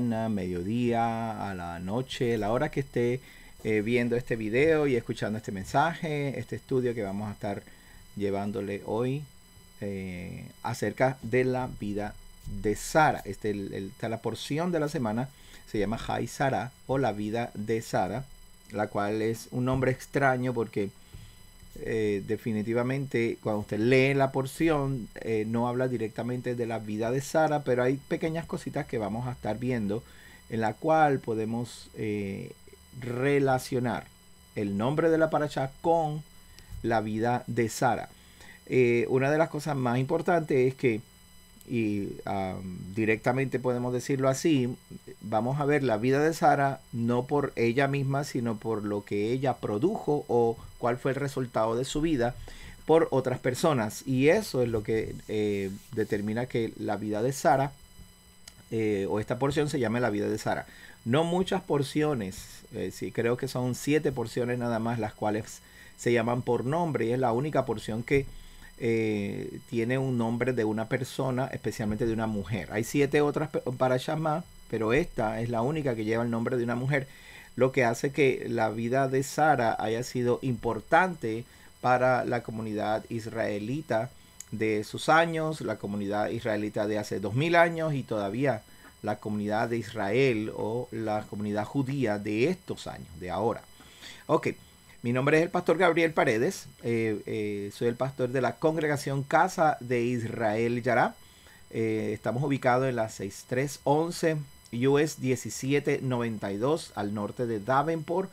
mediodía, a la noche, la hora que esté eh, viendo este video y escuchando este mensaje, este estudio que vamos a estar llevándole hoy eh, acerca de la vida de Sara. Este, el, la porción de la semana se llama Jai Sara o la vida de Sara, la cual es un nombre extraño porque eh, definitivamente cuando usted lee la porción eh, no habla directamente de la vida de Sara, pero hay pequeñas cositas que vamos a estar viendo en la cual podemos eh, relacionar el nombre de la paracha con la vida de Sara. una de las cosas más importantes es que, y um, directamente podemos decirlo así, vamos a ver la vida de Sara no por ella misma, sino por lo que ella produjo o cuál fue el resultado de su vida por otras personas. Y eso es lo que eh, determina que la vida de Sara, eh, o esta porción se llame la vida de Sara. No muchas porciones, creo que son siete porciones nada más las cuales se llaman por nombre y es la única porción que eh, tiene un nombre de una persona, especialmente de una mujer. Hay siete otras para llamar, pero esta es la única que lleva el nombre de una mujer lo que hace que la vida de Sara haya sido importante para la comunidad israelita de sus años, la comunidad israelita de hace 2000 años y todavía la comunidad de Israel o la comunidad judía de estos años, de ahora. Ok, mi nombre es el pastor Gabriel Paredes, eh, eh, soy el pastor de la congregación Casa de Israel Yará. Eh, estamos ubicados en la 6311 US 1792 al norte de Davenport,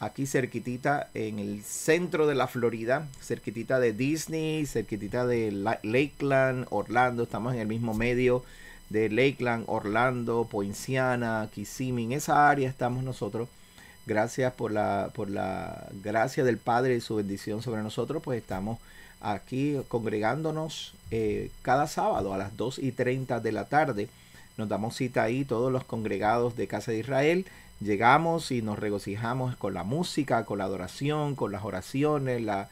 aquí cerquitita en el centro de la Florida, cerquitita de Disney, cerquitita de Lakeland, Orlando, estamos en el mismo medio de Lakeland, Orlando, Poinciana, Kissimmee, en esa área estamos nosotros. Gracias por la, por la gracia del Padre y su bendición sobre nosotros, pues estamos aquí congregándonos eh, cada sábado a las 2 y 30 de la tarde nos damos cita ahí todos los congregados de Casa de Israel. Llegamos y nos regocijamos con la música, con la adoración, con las oraciones, la,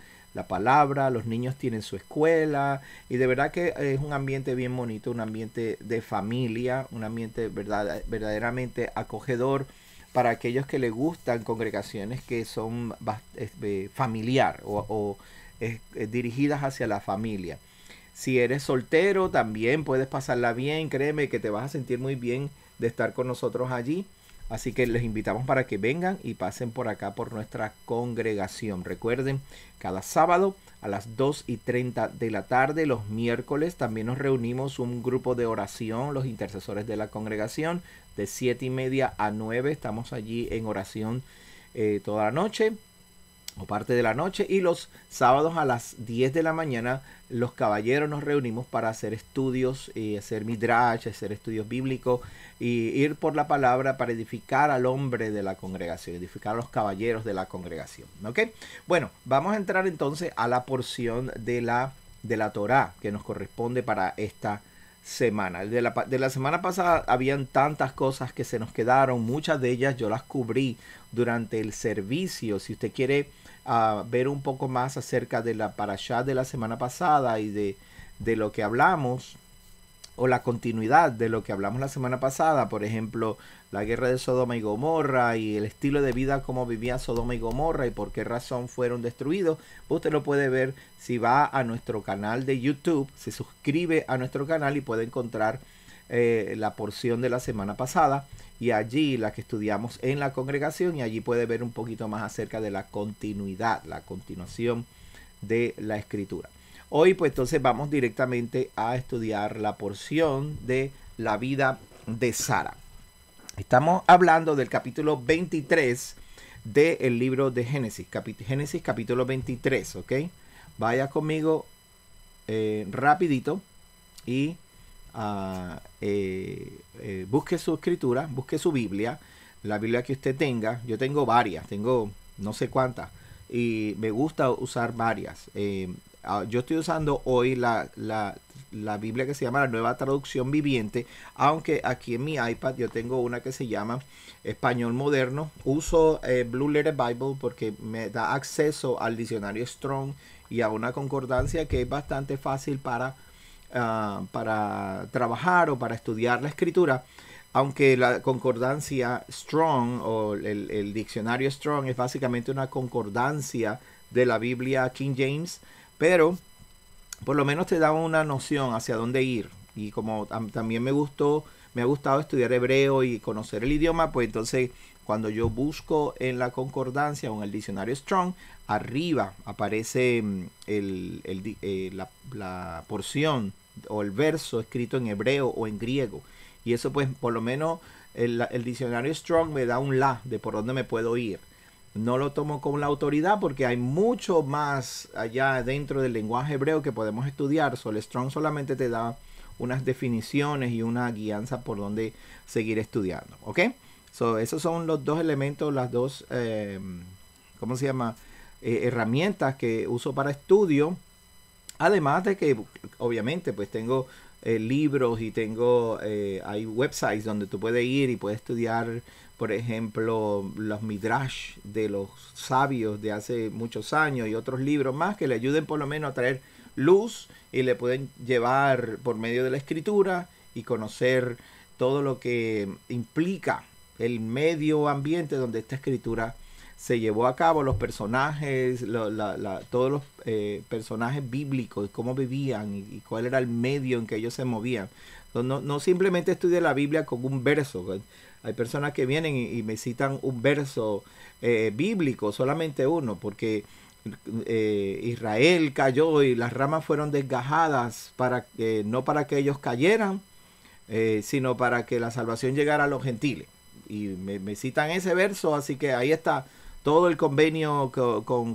palabra, los niños tienen su escuela y de verdad que es un ambiente bien bonito, un ambiente de familia, un ambiente verdaderamente acogedor para aquellos que les gustan congregaciones que son eh, familiar o, dirigidas hacia la familia. Si eres soltero, también puedes pasarla bien. Créeme que te vas a sentir muy bien de estar con nosotros allí. Así que les invitamos para que vengan y pasen por acá por nuestra congregación. Recuerden, cada sábado a las 2 y 30 de la tarde, los miércoles también nos reunimos un grupo de oración, los intercesores de la congregación, de 7 y media a 9 estamos allí en oración eh, toda la noche o parte de la noche y los sábados a las 10 de la mañana los caballeros nos reunimos para hacer estudios, y eh, hacer midrash, hacer estudios bíblicos y ir por la palabra para edificar al hombre de la congregación, edificar a los caballeros de la congregación. ¿ok? Bueno, vamos a entrar entonces a la porción de la, de la Torah que nos corresponde para esta semana. De la, de la, semana pasada habían tantas cosas que se nos quedaron, muchas de ellas yo las cubrí durante el servicio. Si usted quiere a ver un poco más acerca de la para allá de la semana pasada y de, de lo que hablamos o la continuidad de lo que hablamos la semana pasada, por ejemplo, la guerra de Sodoma y Gomorra y el estilo de vida como vivía Sodoma y Gomorra y por qué razón fueron destruidos, usted lo puede ver si va a nuestro canal de YouTube, se suscribe a nuestro canal y puede encontrar eh, la porción de la semana pasada y allí la que estudiamos en la congregación y allí puede ver un poquito más acerca de la continuidad, la continuación de la escritura. Hoy pues entonces vamos directamente a estudiar la porción de la vida de Sara. Estamos hablando del capítulo 23 del el libro de Génesis, Génesis capítulo 23, ¿ok? Vaya conmigo eh, rapidito y eh, eh, busque su escritura, busque su Biblia, la Biblia que usted tenga. Yo tengo varias, tengo no sé cuántas, y me gusta usar varias. Eh, yo estoy usando hoy la, Biblia que se llama la Nueva Traducción Viviente, aunque aquí en mi iPad yo tengo una que se llama Español Moderno. Uso Blue Letter Bible porque me da acceso al diccionario Strong y a una concordancia que es bastante fácil para Ah, para trabajar o para estudiar la escritura, aunque la concordancia Strong o el, diccionario Strong es básicamente una concordancia de la Biblia King James, pero por lo menos te da una noción hacia dónde ir. Y como también me gustó, me ha gustado estudiar hebreo y conocer el idioma, pues entonces cuando yo busco en la concordancia o en el diccionario Strong, arriba aparece mm, eh, la, porción o el verso escrito en hebreo o en griego. Y eso pues por lo menos el, diccionario Strong me da un la de por dónde me puedo ir. No lo tomo con la autoridad porque hay mucho más allá dentro del lenguaje hebreo que podemos estudiar. el Strong solamente te da unas definiciones y una guianza por dónde seguir estudiando. ¿Ok? So, esos son los dos elementos, las dos, em, ¿cómo se llama? Eh, herramientas que uso para estudio. Además de que, obviamente, pues tengo eh, libros y tengo, eh, hay websites donde tú puedes ir y puedes estudiar, por ejemplo, los midrash de los sabios de hace muchos años y otros libros más que le ayuden por lo menos a traer luz y le pueden llevar por medio de la escritura y conocer todo lo que implica el medio ambiente donde esta escritura se llevó a cabo, los personajes, todos los eh, personajes bíblicos, cómo vivían y, cuál era el medio en que ellos se movían. No, simplemente estudie la Biblia con un verso. Hay personas que vienen y, me citan un verso eh, bíblico, solamente uno, porque eh, Israel cayó y las ramas fueron desgajadas para que no para que ellos cayeran, sino para que la salvación llegara a los gentiles y me, citan ese verso, así que ahí está todo el convenio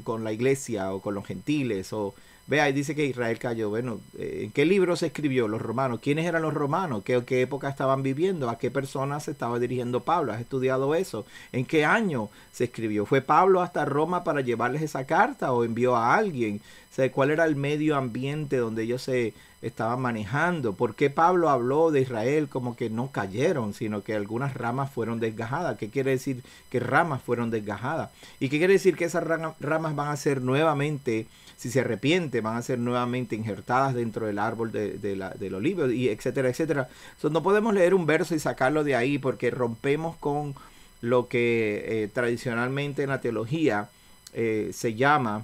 con, la iglesia o con los gentiles. O, vea, y dice que Israel cayó. Bueno, eh, ¿en qué libro se escribió? Los romanos. ¿Quiénes eran los romanos? ¿Qué, qué época estaban viviendo? ¿A qué personas se estaba dirigiendo Pablo? ¿Has estudiado eso? ¿En qué año se escribió? ¿Fue Pablo hasta Roma para llevarles esa carta o envió a alguien? O sea, cuál era el medio ambiente donde ellos se estaban manejando. ¿Por qué Pablo habló de Israel como que no cayeron, sino que algunas ramas fueron desgajadas? ¿Qué quiere decir que ramas fueron desgajadas? ¿Y qué quiere decir que esas ramas van a ser nuevamente, si se arrepiente, van a ser nuevamente injertadas dentro del árbol del olivo, y etcétera, etcétera? no podemos leer un verso y sacarlo de ahí porque rompemos con lo que eh, tradicionalmente en la teología eh, se llama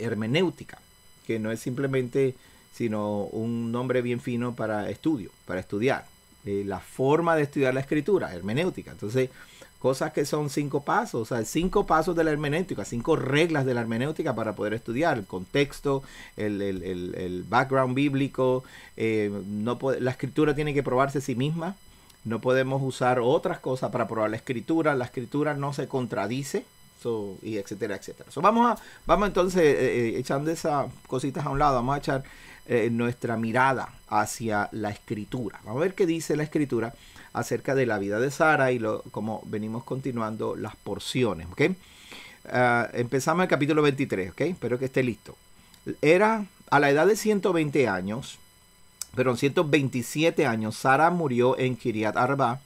hermenéutica, que no es simplemente sino un nombre bien fino para estudio, para estudiar. Eh, la forma de estudiar la escritura, hermenéutica. Entonces, cosas que son cinco pasos, o sea, cinco pasos de la hermenéutica, cinco reglas de la hermenéutica para poder estudiar el contexto, el, background bíblico, eh, no la escritura tiene que probarse a sí misma, no podemos usar otras cosas para probar la escritura, la escritura no se contradice, y etcétera, etcétera. vamos, a, vamos entonces, eh, eh, echando esas cositas a un lado, vamos a echar eh, nuestra mirada hacia la escritura. Vamos a ver qué dice la escritura acerca de la vida de Sara y lo, como venimos continuando las porciones. Ah, empezamos el capítulo 23, ¿ok? espero que esté listo. Era a la edad de 120 años, pero 127 años, Sara murió en Kiriat Arba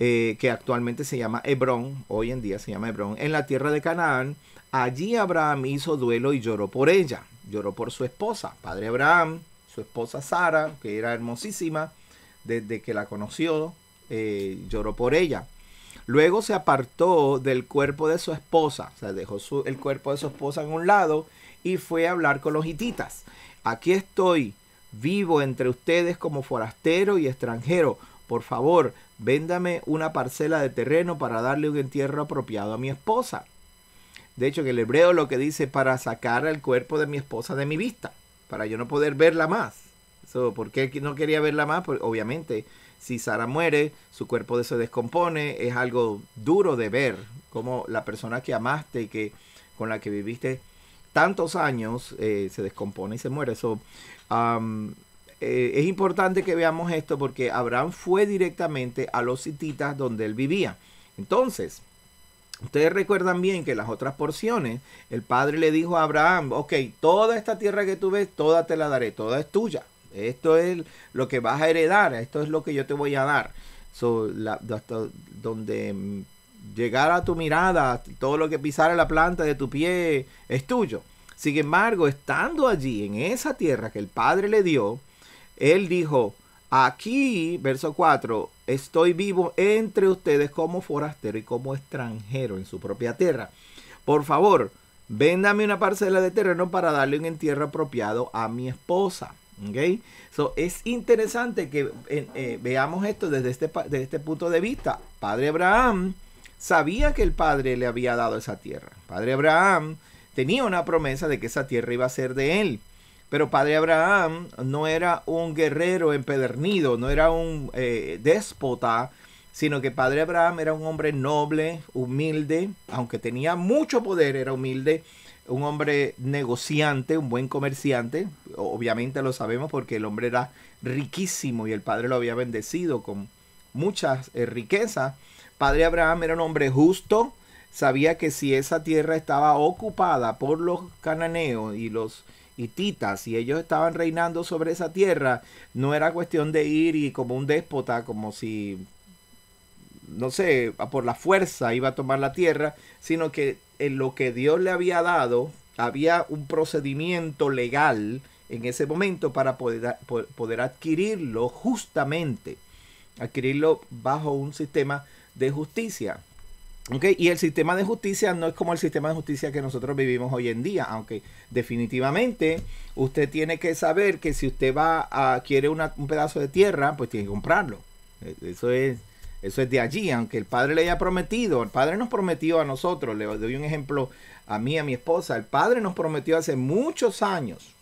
eh, que actualmente se llama Hebrón, hoy en día se llama Hebrón, en la tierra de Canaán. Allí Abraham hizo duelo y lloró por ella, lloró por su esposa, padre Abraham, su esposa Sara, que era hermosísima desde que la conoció, eh, lloró por ella. Luego se apartó del cuerpo de su esposa, o sea, dejó el cuerpo de su esposa en un lado y fue a hablar con los hititas. Aquí estoy, vivo entre ustedes como forastero y extranjero por favor, véndame una parcela de terreno para darle un entierro apropiado a mi esposa. De hecho, que el hebreo lo que dice para sacar el cuerpo de mi esposa de mi vista, para yo no poder verla más. ¿Por qué no quería verla más? Pues, obviamente, si Sara muere, su cuerpo se descompone, es algo duro de ver, como la persona que amaste y que, con la que viviste tantos años eh, se descompone y se muere. Eso... Eh, es importante que veamos esto porque Abraham fue directamente a los hititas donde él vivía. Entonces, ustedes recuerdan bien que las otras porciones, el padre le dijo a Abraham, ok, toda esta tierra que tú ves, toda te la daré, toda es tuya. Esto es lo que vas a heredar, esto es lo que yo te voy a dar. hasta donde llegara tu mirada, todo lo que pisara la planta de tu pie es tuyo. Sin embargo, estando allí en esa tierra que el Padre le dio, él dijo, aquí, verso 4, estoy vivo entre ustedes como forastero y como extranjero en su propia tierra. Por favor, véndame una parcela de terreno para darle un entierro apropiado a mi esposa. So, es interesante que eh, veamos esto este desde este punto de vista. Padre Abraham sabía que el padre le había dado esa tierra. Padre Abraham tenía una promesa de que esa tierra iba a ser de él. Pero padre Abraham no era un guerrero empedernido, no era un eh, déspota, sino que padre Abraham era un hombre noble, humilde, aunque tenía mucho poder, era humilde, un hombre negociante, un buen comerciante, obviamente lo sabemos porque el hombre era riquísimo y el padre lo había bendecido con muchas eh, riquezas. Padre Abraham era un hombre justo, sabía que si esa tierra estaba ocupada por los cananeos y los Titas y ellos estaban reinando sobre esa tierra, no era cuestión de ir y como un déspota, como si, no sé, por la fuerza iba a tomar la tierra, sino que en lo que Dios le había dado había un procedimiento legal en ese momento para poder, poder adquirirlo justamente, adquirirlo bajo un sistema de justicia. Y el sistema de justicia no es como el sistema de justicia que nosotros vivimos hoy en día, aunque definitivamente usted tiene que saber que si usted va a quiere un pedazo de tierra, pues tiene que comprarlo. E, eso es eso es de allí, aunque el padre le haya prometido, el padre nos prometió a nosotros, le doy un ejemplo a mí, a mi esposa, el padre nos prometió hace muchos años,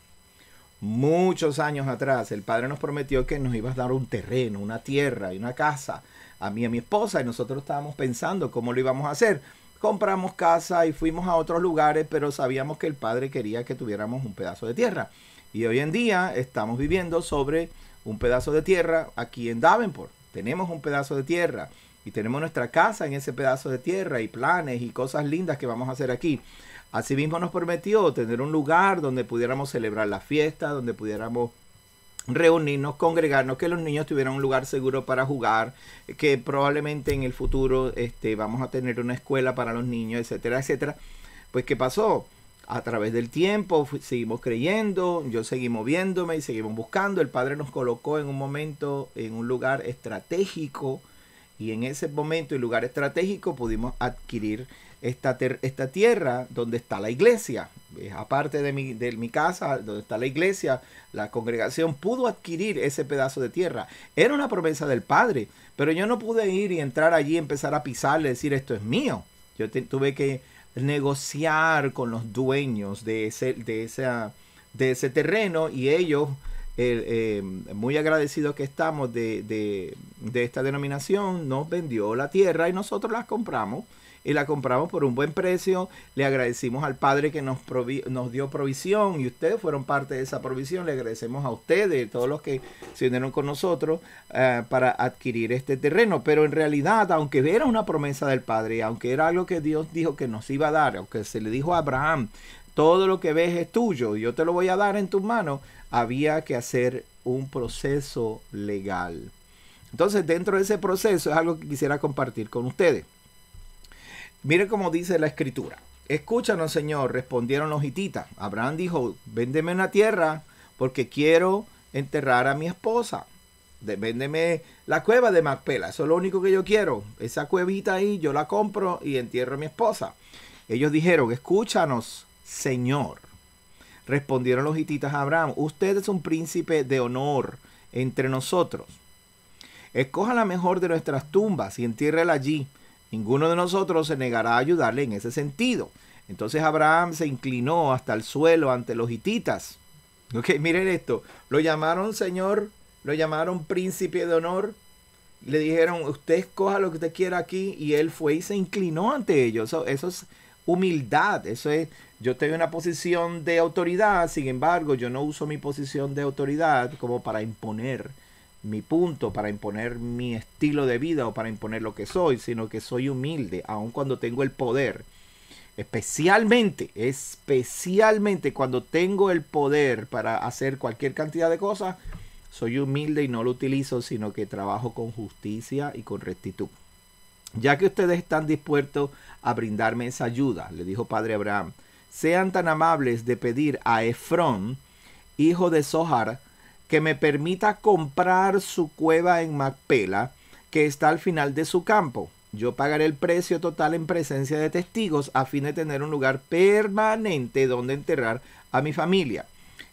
muchos años atrás, el padre nos prometió que nos iba a dar un terreno, una tierra y una casa a mí y a mi esposa y nosotros estábamos pensando cómo lo íbamos a hacer. Compramos casa y fuimos a otros lugares, pero sabíamos que el padre quería que tuviéramos un pedazo de tierra. Y hoy en día estamos viviendo sobre un pedazo de tierra aquí en Davenport. Tenemos un pedazo de tierra y tenemos nuestra casa en ese pedazo de tierra y planes y cosas lindas que vamos a hacer aquí. Asimismo nos prometió tener un lugar donde pudiéramos celebrar la fiesta, donde pudiéramos reunirnos, congregarnos, que los niños tuvieran un lugar seguro para jugar, que probablemente en el futuro este, vamos a tener una escuela para los niños, etcétera, etcétera. Pues, ¿qué pasó? A través del tiempo seguimos creyendo, yo seguí moviéndome y seguimos buscando. El Padre nos colocó en un momento, en un lugar estratégico, y en ese momento y lugar estratégico pudimos adquirir esta, tierra donde está la iglesia. aparte de mi, de mi casa, donde está la iglesia, la congregación pudo adquirir ese pedazo de tierra. Era una promesa del Padre, pero yo no pude ir y entrar allí y empezar a pisarle, decir esto es mío. Yo tuve que negociar con los dueños de ese, de de ese terreno y ellos, em, muy agradecidos que estamos de, de, de esta denominación, nos vendió la tierra y nosotros la compramos y la compramos por un buen precio. Le agradecimos al Padre que nos, nos dio provisión y ustedes fueron parte de esa provisión. Le agradecemos a ustedes, todos los que se unieron con nosotros eh, para adquirir este terreno. Pero en realidad, aunque era una promesa del Padre, aunque era algo que Dios dijo que nos iba a dar, aunque se le dijo a Abraham, todo lo que ves es tuyo, yo te lo voy a dar en tus manos, había que hacer un proceso legal. Entonces, dentro de ese proceso es algo que quisiera compartir con ustedes. Mire cómo dice la escritura. Escúchanos, Señor, respondieron los hititas. Abraham dijo, véndeme una tierra porque quiero enterrar a mi esposa. Véndeme la cueva de Macpela, eso es lo único que yo quiero. Esa cuevita ahí yo la compro y entierro a mi esposa. Ellos dijeron, escúchanos, Señor. Respondieron los hititas a Abraham, usted es un príncipe de honor entre nosotros. Escoja la mejor de nuestras tumbas y entiérrela allí Ninguno de nosotros se negará a ayudarle en ese sentido. Entonces Abraham se inclinó hasta el suelo ante los hititas. miren esto. Lo llamaron señor, lo llamaron príncipe de honor. Le dijeron, usted escoja lo que usted quiera aquí. Y él fue y se inclinó ante ellos. Eso, eso es humildad. Eso es, yo tengo una posición de autoridad, sin embargo, yo no uso mi posición de autoridad como para imponer mi punto, para imponer mi estilo de vida o para imponer lo que soy, sino que soy humilde, aun cuando tengo el poder. Especialmente, especialmente cuando tengo el poder para hacer cualquier cantidad de cosas, soy humilde y no lo utilizo, sino que trabajo con justicia y con rectitud. Ya que ustedes están dispuestos a brindarme esa ayuda, le dijo Padre Abraham, sean tan amables de pedir a Efrón, hijo de Zohar, que me permita comprar su cueva en Macpela, que está al final de su campo. Yo pagaré el precio total en presencia de testigos a fin de tener un lugar permanente donde enterrar a mi familia.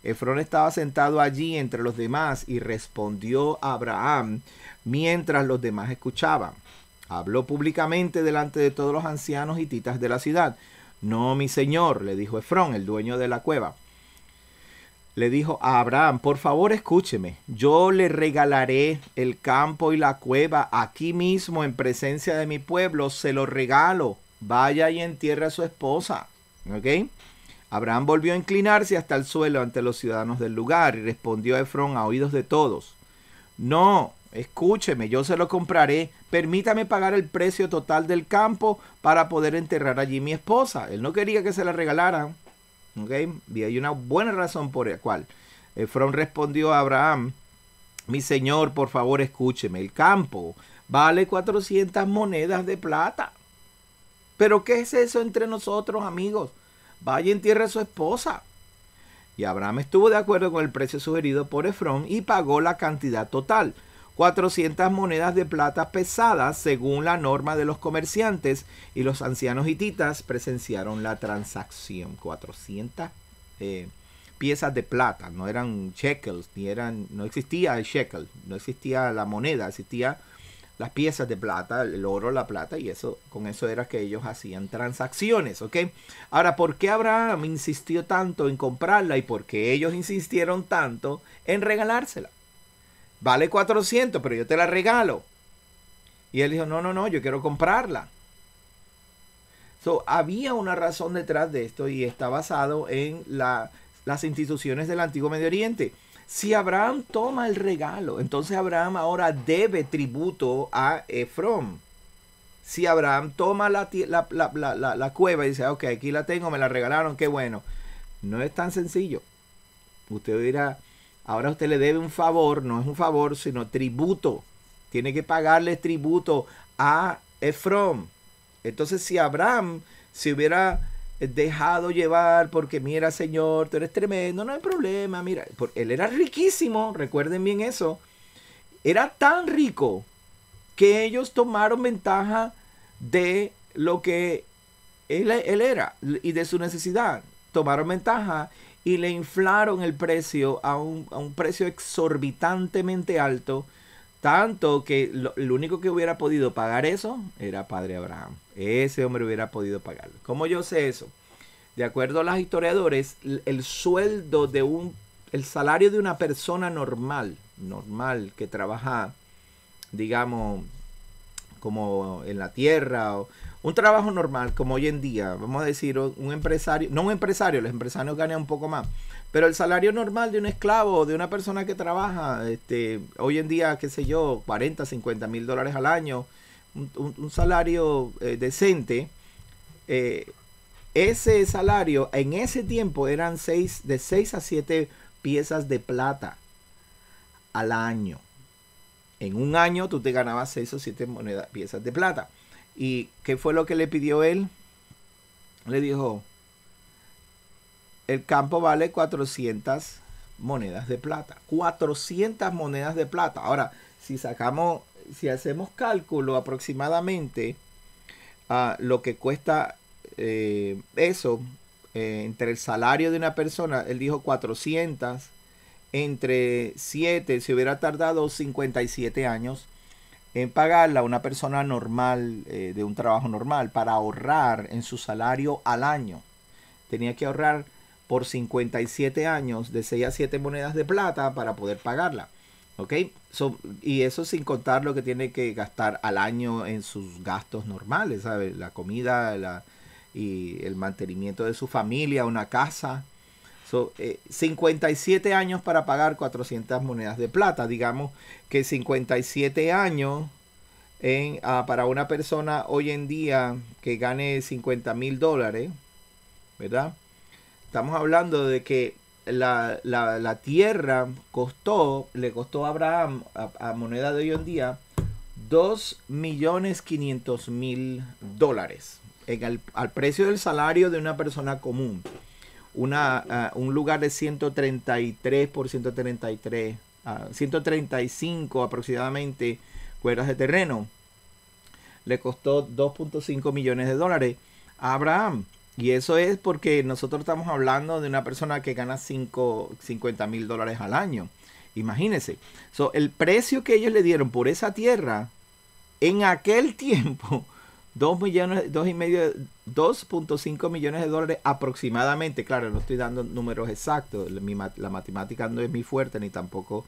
Efrón estaba sentado allí entre los demás y respondió a Abraham mientras los demás escuchaban. Habló públicamente delante de todos los ancianos y titas de la ciudad. No, mi señor, le dijo Efrón, el dueño de la cueva le dijo a Abraham, por favor escúcheme, yo le regalaré el campo y la cueva aquí mismo en presencia de mi pueblo, se lo regalo, vaya y entierre a su esposa. Abraham volvió a inclinarse hasta el suelo ante los ciudadanos del lugar y respondió a Efrón a oídos de todos, no, escúcheme, yo se lo compraré, permítame pagar el precio total del campo para poder enterrar allí mi esposa. Él no quería que se la regalaran. Y hay una buena razón por la cual Efrón respondió a Abraham, mi señor, por favor escúcheme, el campo vale 400 monedas de plata. Pero ¿qué es eso entre nosotros, amigos? Vaya en tierra a su esposa. Y Abraham estuvo de acuerdo con el precio sugerido por Efrón y pagó la cantidad total. 400 monedas de plata pesadas según la norma de los comerciantes y los ancianos hititas presenciaron la transacción. 400 eh, piezas de plata, no eran shekels, ni eran, no existía el shekel, no existía la moneda, existían las piezas de plata, el oro, la plata, y eso, con eso era que ellos hacían transacciones, ¿ok? Ahora, ¿por qué Abraham insistió tanto en comprarla y por qué ellos insistieron tanto en regalársela? vale 400, pero yo te la regalo. Y él dijo, no, no, no, yo quiero comprarla. So, había una razón detrás de esto y está basado en las instituciones del antiguo Medio Oriente. Si Abraham toma el regalo, entonces Abraham ahora debe tributo a Efrón. Si Abraham toma la, la, la, la, cueva y dice, ok, aquí la tengo, me la regalaron, qué bueno. No es tan sencillo. Usted dirá, Ahora usted le debe un favor, no es un favor, sino tributo. Tiene que pagarle tributo a Efrón. Entonces si Abraham se hubiera dejado llevar porque mira Señor, tú eres tremendo, no hay problema, mira, él era riquísimo, recuerden bien eso, era tan rico que ellos tomaron ventaja de lo que él era y de su necesidad, tomaron ventaja y le inflaron el precio a un, a un precio exorbitantemente alto, tanto que lo, único que hubiera podido pagar eso era Padre Abraham. Ese hombre hubiera podido pagarlo. ¿Cómo yo sé eso? De acuerdo a los historiadores, el, el sueldo de un, el salario de una persona normal, normal, que trabaja, digamos, como en la tierra o, un trabajo normal, como hoy en día, vamos a decir, un empresario, no un empresario, los empresarios ganan un poco más, pero el salario normal de un esclavo, de una persona que trabaja, este, hoy en día, qué sé yo, 40, 50 mil dólares al año, un, salario eh, decente, eh, ese salario en ese tiempo eran de 6 a 7 piezas de plata al año. En un año tú te ganabas 6 o 7 monedas, piezas de plata. ¿Y qué fue lo que le pidió él? Le dijo, el campo vale 400 monedas de plata. 400 monedas de plata. Ahora, si sacamos, si hacemos cálculo aproximadamente a ah, lo que cuesta eh, eso, eh, entre el salario de una persona, él dijo 400, entre 7, se hubiera tardado 57 años, en pagarla una persona normal eh, de un trabajo normal para ahorrar en su salario al año. Tenía que ahorrar por 57 años de 6 a 7 monedas de plata para poder pagarla. ¿Ok? y eso sin contar lo que tiene que gastar al año en sus gastos normales, La comida y el mantenimiento de su familia, una casa, 57 eh, años para pagar 400 monedas de plata. Digamos que 57 años ah, para una persona hoy en día que gane 50 mil dólares, ¿verdad? Estamos hablando de que la, tierra costó, le costó a Abraham, a, moneda de hoy en día, 2 millones 500 mil dólares al precio del salario de una persona común una, ah, un lugar de 133 por 133, 135 ah, aproximadamente cuerdas de terreno. Le costó 2.5 millones de dólares a Abraham. Y eso es porque nosotros estamos hablando de una persona que gana 5, 50 mil dólares al año. Imagínense. el precio que ellos le dieron por esa tierra en aquel tiempo, 2 millones, dos y medio, 2.5 millones de dólares aproximadamente. Claro, no estoy dando números exactos. la matemática no es mi fuerte ni tampoco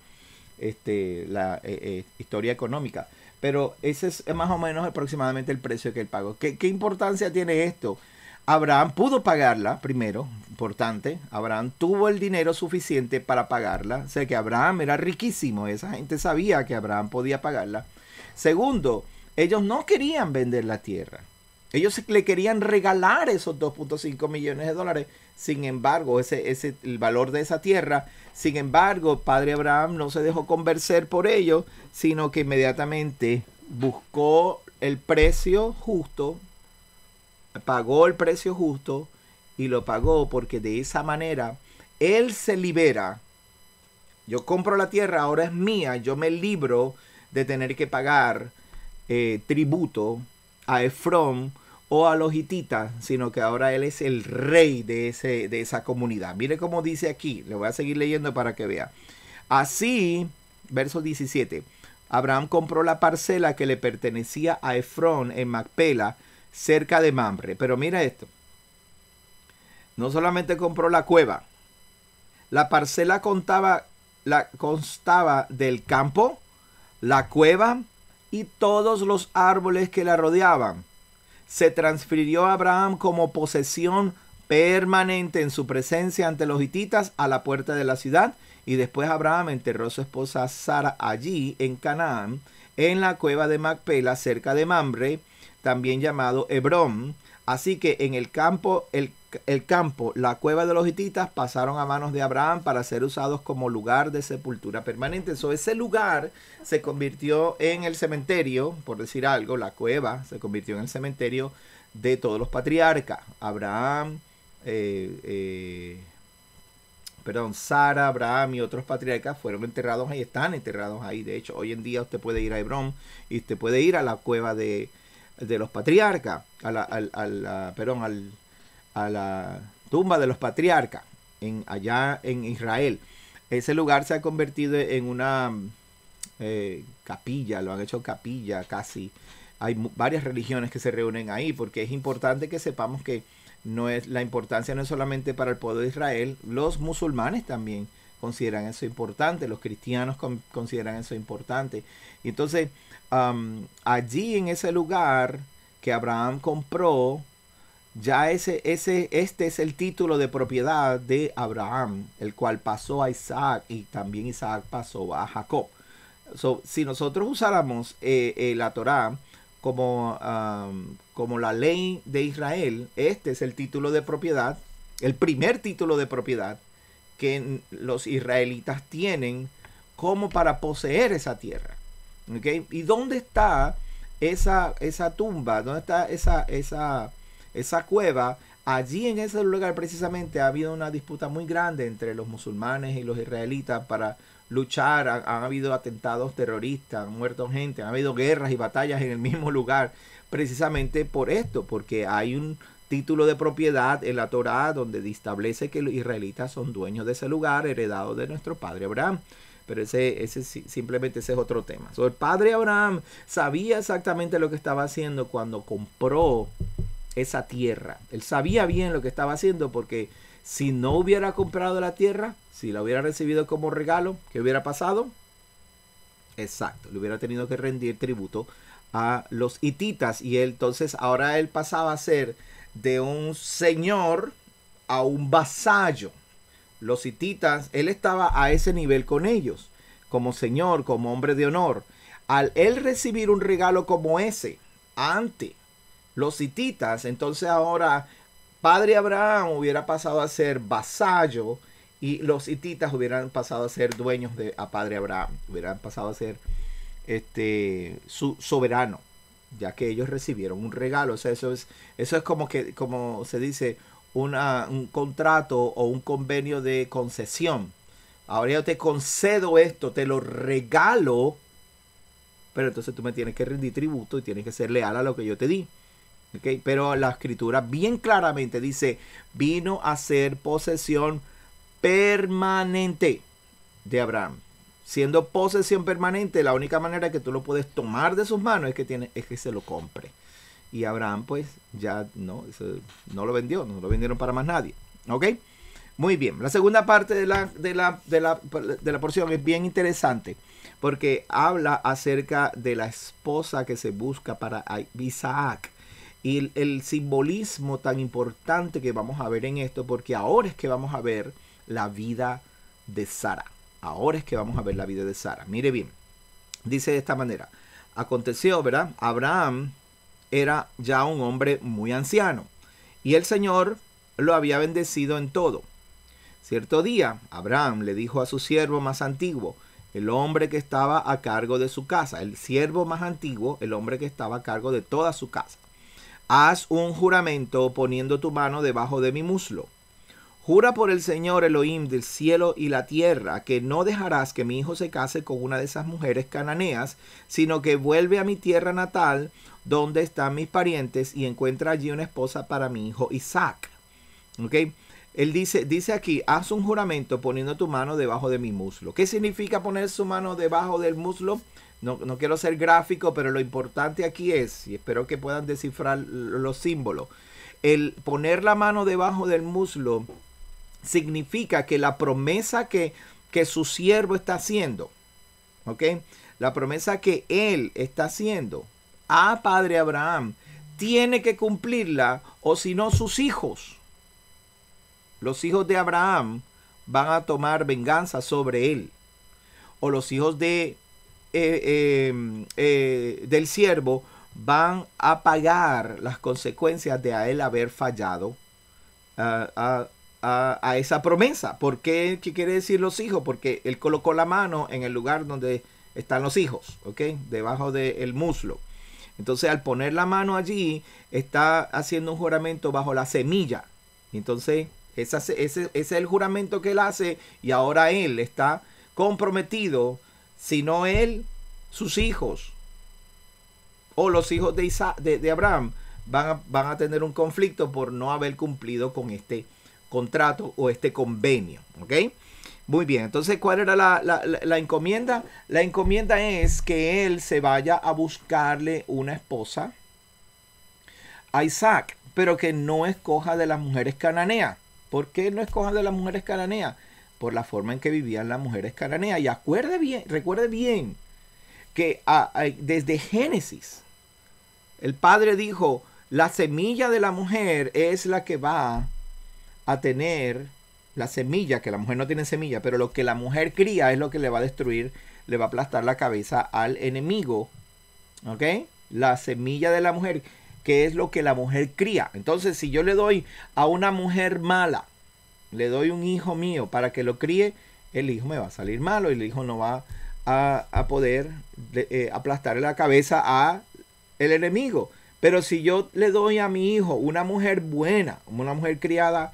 este, la eh, eh, historia económica. Pero ese es más o menos aproximadamente el precio que él pagó. ¿Qué, ¿Qué, importancia tiene esto? Abraham pudo pagarla, primero, importante. Abraham tuvo el dinero suficiente para pagarla. O sea que Abraham era riquísimo. Esa gente sabía que Abraham podía pagarla. Segundo, ellos no querían vender la tierra. Ellos le querían regalar esos 2.5 millones de dólares, sin embargo, ese el valor de esa tierra. Sin embargo, padre Abraham no se dejó convencer por ello, sino que inmediatamente buscó el precio justo, pagó el precio justo y lo pagó porque de esa manera él se libera. Yo compro la tierra, ahora es mía, yo me libro de tener que pagar eh, tributo a Efrón o a los sino que ahora él es el rey de, ese, de esa comunidad. Mire cómo dice aquí, le voy a seguir leyendo para que vea. Así, verso 17, Abraham compró la parcela que le pertenecía a Efrón en Macpela, cerca de Mamre. Pero mira esto, no solamente compró la cueva, la parcela contaba, la, constaba del campo, la cueva y todos los árboles que la rodeaban se transfirió a Abraham como posesión permanente en su presencia ante los hititas a la puerta de la ciudad. Y después Abraham enterró a su esposa Sara allí en Canaán, en la cueva de Macpela, cerca de Mamre, también llamado Hebrón. Así que en el campo, el el campo, la cueva de los hititas, pasaron a manos de Abraham para ser usados como lugar de sepultura permanente. ese lugar se convirtió en el cementerio, por decir algo, la cueva se convirtió en el cementerio de todos los patriarcas. Abraham, eh, eh, perdón, Sara, Abraham y otros patriarcas fueron enterrados ahí, están enterrados ahí. De hecho, hoy en día usted puede ir a Hebrón y usted puede ir a la cueva de, los patriarcas, a la, perdón, al a la tumba de los patriarcas en, allá en Israel. Ese lugar se ha convertido en una eh, capilla, lo han hecho capilla casi. Hay varias religiones que se reúnen ahí porque es importante que sepamos que no es la importancia no es solamente para el pueblo de Israel, los musulmanes también consideran eso importante, los cristianos consideran eso importante. entonces allí en ese lugar que Abraham compró, ya ese, ese, este es el título de propiedad de Abraham, el cual pasó a Isaac y también Isaac pasó a Jacob. si nosotros usáramos eh, eh, la Torah como, um, como la ley de Israel, este es el título de propiedad, el primer título de propiedad que los israelitas tienen como para poseer esa tierra. ¿Y dónde está esa, esa tumba? ¿Dónde está esa... esa esa cueva, allí en ese lugar precisamente ha habido una disputa muy grande entre los musulmanes y los israelitas para luchar, han, habido atentados terroristas, han muerto gente, han habido guerras y batallas en el mismo lugar, precisamente por esto, porque hay un título de propiedad en la Torah donde establece que los israelitas son dueños de ese lugar heredado de nuestro padre Abraham. Pero ese, ese simplemente ese es otro tema. el padre Abraham sabía exactamente lo que estaba haciendo cuando compró esa tierra. Él sabía bien lo que estaba haciendo porque si no hubiera comprado la tierra, si la hubiera recibido como regalo, ¿qué hubiera pasado? Exacto, le hubiera tenido que rendir tributo a los hititas y entonces ahora él pasaba a ser de un señor a un vasallo. Los hititas, él estaba a ese nivel con ellos, como señor, como hombre de honor. Al él recibir un regalo como ese, antes los hititas. Entonces ahora padre Abraham hubiera pasado a ser vasallo y los hititas hubieran pasado a ser dueños de a padre Abraham, hubieran pasado a ser este su soberano, ya que ellos recibieron un regalo, o sea, eso es eso es como que como se dice un contrato o un convenio de concesión. Ahora yo te concedo esto, te lo regalo, pero entonces tú me tienes que rendir tributo y tienes que ser leal a lo que yo te di. Okay, pero la escritura bien claramente dice, vino a ser posesión permanente de Abraham. Siendo posesión permanente, la única manera que tú lo puedes tomar de sus manos es que, tiene, es que se lo compre. Y Abraham pues ya no, no lo vendió, no lo vendieron para más nadie. Muy bien, la segunda parte de la, de la, de la porción es bien interesante porque habla acerca de la esposa que se busca para Isaac y el, simbolismo tan importante que vamos a ver en esto, porque ahora es que vamos a ver la vida de Sara. Ahora es que vamos a ver la vida de Sara. Mire bien, dice de esta manera. Aconteció, ¿verdad? Abraham era ya un hombre muy anciano y el Señor lo había bendecido en todo. Cierto día, Abraham le dijo a su siervo más antiguo, el hombre que estaba a cargo de su casa, el siervo más antiguo, el hombre que estaba a cargo de toda su casa. Haz un juramento poniendo tu mano debajo de mi muslo. Jura por el Señor Elohim del cielo y la tierra que no dejarás que mi hijo se case con una de esas mujeres cananeas, sino que vuelve a mi tierra natal, donde están mis parientes, y encuentra allí una esposa para mi hijo Isaac. ¿Okay? Él dice, dice aquí, haz un juramento poniendo tu mano debajo de mi muslo. ¿Qué significa poner su mano debajo del muslo? No, quiero ser gráfico, pero lo importante aquí es, y espero que puedan descifrar los símbolos, el poner la mano debajo del muslo significa que la promesa que, que su siervo está haciendo, ¿ok? La promesa que él está haciendo a ah, Padre Abraham, tiene que cumplirla o si no sus hijos los hijos de Abraham van a tomar venganza sobre él. O los hijos de, eh, eh, eh, del siervo van a pagar las consecuencias de a él haber fallado a, esa promesa. ¿Por qué? ¿Qué quiere decir los hijos? Porque él colocó la mano en el lugar donde están los hijos, ¿ok? Debajo del muslo. Entonces al poner la mano allí está haciendo un juramento bajo la semilla. Entonces ese, es el juramento que él hace y ahora él está comprometido, Si no él, sus hijos o los hijos de, Isaac, de, Abraham van a, tener un conflicto por no haber cumplido con este contrato o este convenio. ¿Ok? Muy bien, entonces, ¿cuál era la, encomienda? La encomienda es que él se vaya a buscarle una esposa a Isaac, pero que no escoja de las mujeres cananeas, ¿Por qué no escojan de las mujeres cananeas? Por la forma en que vivían las mujeres cananeas. Y acuerde bien, recuerde bien que ah, desde Génesis el padre dijo, la semilla de la mujer es la que va a tener la semilla, que la mujer no tiene semilla, pero lo que la mujer cría es lo que le va a destruir, le va a aplastar la cabeza al enemigo. ¿Ok? La semilla de la mujer que es lo que la mujer cría. Entonces, si yo le doy a una mujer mala, le doy un hijo mío para que lo críe, el hijo me va a salir malo y el hijo no va a, poder eh, aplastarle la cabeza a el enemigo. Pero si yo le doy a mi hijo una mujer buena, una mujer criada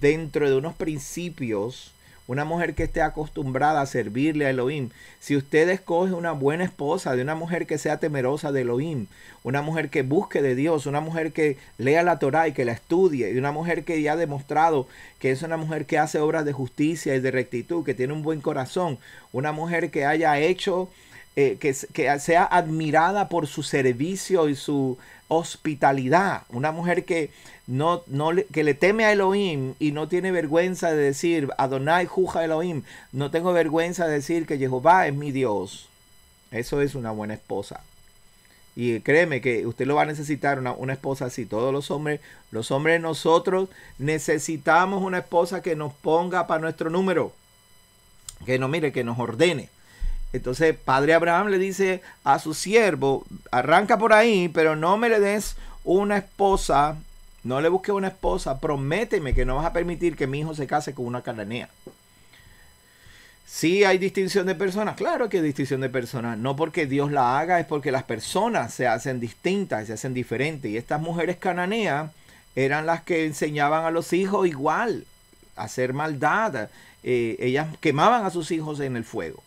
dentro de unos principios una mujer que esté acostumbrada a servirle a Elohim, si usted escoge una buena esposa, de una mujer que sea temerosa de Elohim, una mujer que busque de Dios, una mujer que lea la Torah y que la estudie, y una mujer que ya ha demostrado que es una mujer que hace obras de justicia y de rectitud, que tiene un buen corazón, una mujer que haya hecho... Eh, que, que, sea admirada por su servicio y su hospitalidad, una mujer que no, que le teme a Elohim y no tiene vergüenza de decir Adonai Juja Elohim, no tengo vergüenza de decir que Jehová es mi Dios. Eso es una buena esposa. Y créeme que usted lo va a necesitar una, una esposa así. Todos los hombres, los hombres nosotros necesitamos una esposa que nos ponga para nuestro número. Que nos mire, que nos ordene. Entonces, padre Abraham le dice a su siervo, arranca por ahí, pero no me le des una esposa no le busques una esposa. Prométeme que no vas a permitir que mi hijo se case con una cananea. Sí hay distinción de personas, claro que hay distinción de personas. No porque Dios la haga, es porque las personas se hacen distintas, se hacen diferentes. Y estas mujeres cananeas eran las que enseñaban a los hijos igual, a hacer maldad. Eh, ellas quemaban a sus hijos en el fuego.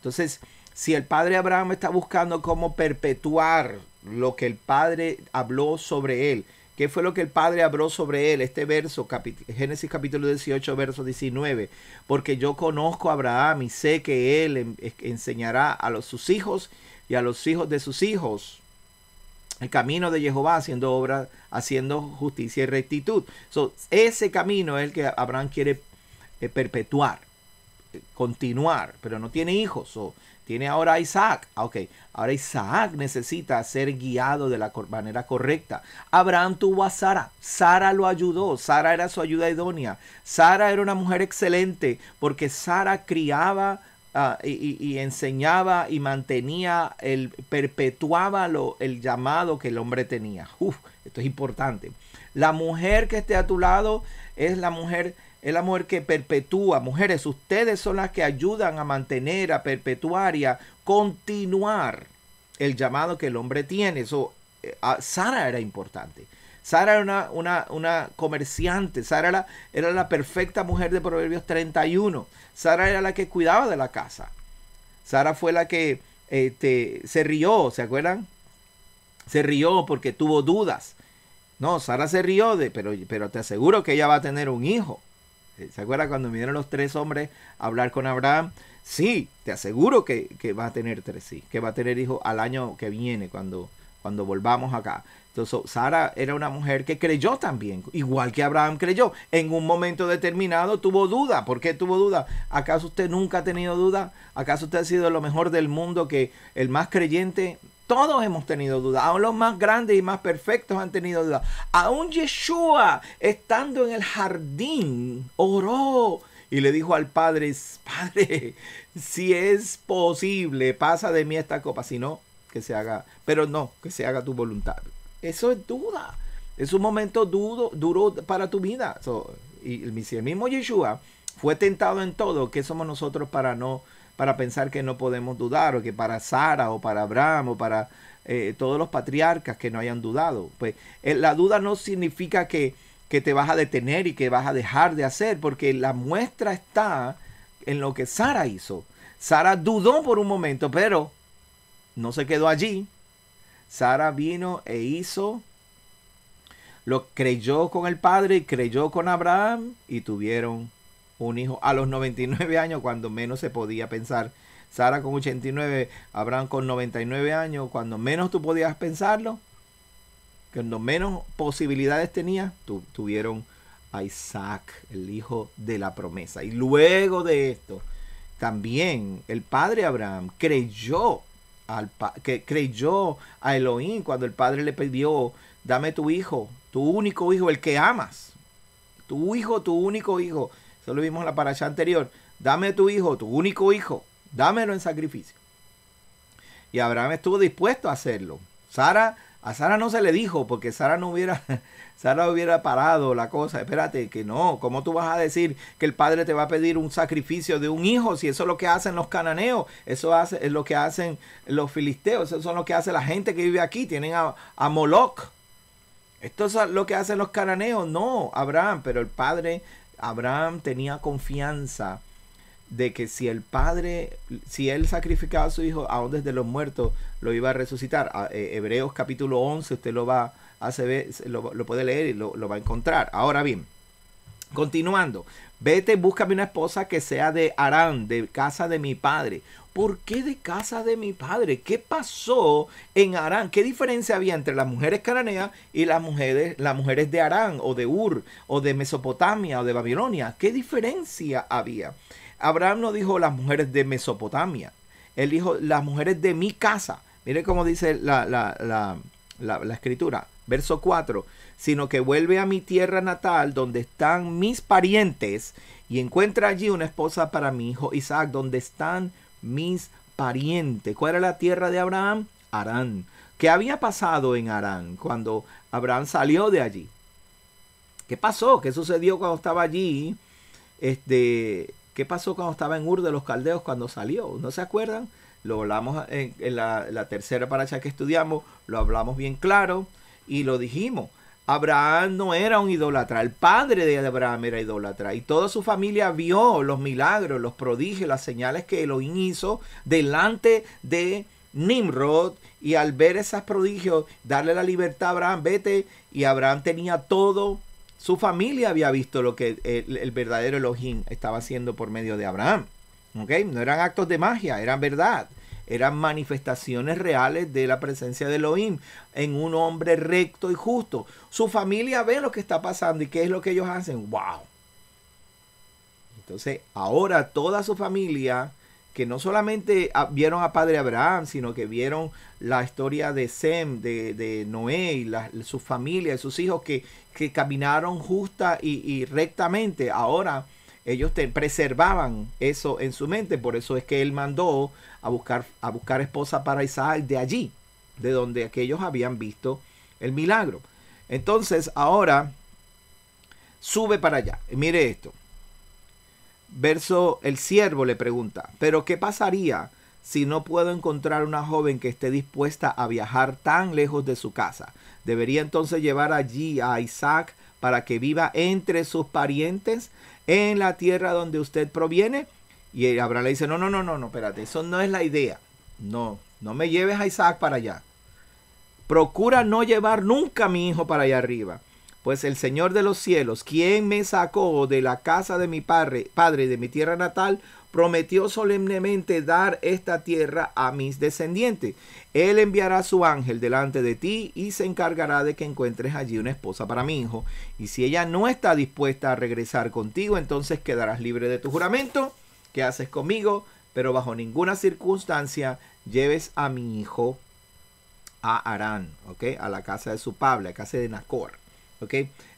Entonces, si el padre Abraham está buscando cómo perpetuar lo que el padre habló sobre él, ¿Qué fue lo que el Padre habló sobre él? Este verso, Génesis capítulo 18, verso 19. Porque yo conozco a Abraham y sé que él enseñará a los, sus hijos y a los hijos de sus hijos el camino de Jehová haciendo obra, haciendo justicia y rectitud. ese camino es el que Abraham quiere eh, perpetuar, eh, continuar, pero no tiene hijos. Tiene ahora a Isaac. Ah, ok, ahora Isaac necesita ser guiado de la manera correcta. Abraham tuvo a Sara. Sara lo ayudó. Sara era su ayuda idónea. Sara era una mujer excelente porque Sara criaba ah, y, enseñaba y mantenía, el, perpetuaba lo, el llamado que el hombre tenía. Uf, esto es importante. La mujer que esté a tu lado es la mujer es la mujer que perpetúa. Mujeres, ustedes son las que ayudan a mantener, a perpetuar y a continuar el llamado que el hombre tiene. Eh, Sara era importante. Sara era una, comerciante. Sara era, era, la perfecta mujer de Proverbios 31. Sara era la que cuidaba de la casa. Sara fue la que este, se rió, ¿se acuerdan? Se rió porque tuvo dudas. No, Sara se rió de, pero, pero te aseguro que ella va a tener un hijo. Eh, ¿Se acuerda cuando vinieron los tres hombres a hablar con Abraham? Sí, te aseguro que, va a tener tres, sí, que va a tener hijos al año que viene, cuando, cuando volvamos acá. Entonces, Sara era una mujer que creyó también, igual que Abraham creyó. En un momento determinado tuvo duda. ¿Por qué tuvo duda? ¿Acaso usted nunca ha tenido duda? ¿Acaso usted ha sido lo mejor del mundo que el más creyente todos hemos tenido dudas, aún los más grandes y más perfectos han tenido dudas. Aún Yeshua, estando en el jardín, oró y le dijo al Padre, Padre, si es posible, pasa de mí esta copa, si no, que se haga, pero no, que se haga tu voluntad. Eso es duda, es un momento duro, duro para tu vida. y el mismo Yeshua fue tentado en todo, ¿qué somos nosotros para no para pensar que no podemos dudar, o que para Sara, o para Abraham, o para eh, todos los patriarcas que no hayan dudado. Pues eh, la duda no significa que, te vas a detener y que vas a dejar de hacer, porque la muestra está en lo que Sara hizo. Sara dudó por un momento, pero no se quedó allí. Sara vino e hizo lo creyó con el padre creyó con Abraham y tuvieron un hijo a los 99 años, cuando menos se podía pensar. Sara con 89, Abraham con 99 años, cuando menos tú podías pensarlo, cuando menos posibilidades tenías, tuvieron a Isaac, el hijo de la promesa. Y luego de esto, también el padre Abraham creyó al que creyó a Elohim cuando el padre le pidió, dame tu hijo, tu único hijo, el que amas, tu hijo, tu único hijo lo vimos en la paracha anterior. Dame tu hijo, tu único hijo, dámelo en sacrificio. Y Abraham estuvo dispuesto a hacerlo. Sara, a Sara no se le dijo porque Sara no hubiera, Sara hubiera parado la cosa. Espérate, que no. ¿Cómo tú vas a decir que el padre te va a pedir un sacrificio de un hijo si eso es lo que hacen los cananeos? Eso hace, es lo que hacen los filisteos. Eso es lo que hace la gente que vive aquí. Tienen a, a Moloch. Esto es lo que hacen los cananeos. No, Abraham, pero el padre Abraham tenía confianza de que si el padre, si él sacrificaba a su hijo aún desde los muertos, lo iba a resucitar. Ah, eh, Hebreos capítulo 11, usted lo va a hacer. lo, puede leer y lo va a encontrar. Ahora bien, continuando, Vete, búscame una esposa que sea de Arán, de casa de mi padre. ¿Por qué de casa de mi padre? ¿Qué pasó en Arán? ¿Qué diferencia había entre las mujeres cananeas y las mujeres, las mujeres de Arán o de Ur o de Mesopotamia o de Babilonia? ¿Qué diferencia había? Abraham no dijo las mujeres de Mesopotamia. Él dijo las mujeres de mi casa. Mire cómo dice la, la escritura. Verso 4 sino que vuelve a mi tierra natal donde están mis parientes y encuentra allí una esposa para mi hijo Isaac, donde están mis parientes. ¿Cuál era la tierra de Abraham? Arán. ¿Qué había pasado en Arán cuando Abraham salió de allí? ¿Qué pasó? ¿Qué sucedió cuando estaba allí? Este, ¿Qué pasó cuando estaba en Ur de los Caldeos cuando salió? ¿No se acuerdan? Lo hablamos en, la, la, tercera paracha que estudiamos, lo hablamos bien claro y lo dijimos. Abraham no era un idólatra, el padre de Abraham era idólatra y toda su familia vio los milagros, los prodigios, las señales que Elohim hizo delante de Nimrod y al ver esos prodigios, darle la libertad a Abraham, vete y Abraham tenía todo, su familia había visto lo que el, verdadero Elohim estaba haciendo por medio de Abraham. No eran actos de magia, eran verdad eran manifestaciones reales de la presencia de Elohim en un hombre recto y justo. Su familia ve lo que está pasando y qué es lo que ellos hacen. ¡Wow! Entonces, ahora toda su familia, que no solamente vieron a Padre Abraham, sino que vieron la historia de Sem, de, Noé, y su familia, sus hijos que, caminaron justa y, y rectamente, ahora ellos te preservaban eso en su mente. Por eso es que él mandó a buscar, a buscar esposa para Isaac de allí, de donde aquellos habían visto el milagro. Entonces ahora sube para allá. mire esto. Verso, el siervo le pregunta, pero ¿qué pasaría si no puedo encontrar una joven que esté dispuesta a viajar tan lejos de su casa? ¿Debería entonces llevar allí a Isaac para que viva entre sus parientes en la tierra donde usted proviene? Y Abraham le dice, no, no, no, no, no, espérate, eso no es la idea. No, no me lleves a Isaac para allá. Procura no llevar nunca a mi hijo para allá arriba. Pues el Señor de los cielos, quien me sacó de la casa de mi padre, padre de mi tierra natal, prometió solemnemente dar esta tierra a mis descendientes. Él enviará a su ángel delante de ti y se encargará de que encuentres allí una esposa para mi hijo. Y si ella no está dispuesta a regresar contigo, entonces quedarás libre de tu juramento haces conmigo, pero bajo ninguna circunstancia lleves a mi hijo a Arán, ¿ok? A la casa de su padre, a la casa de Nacor.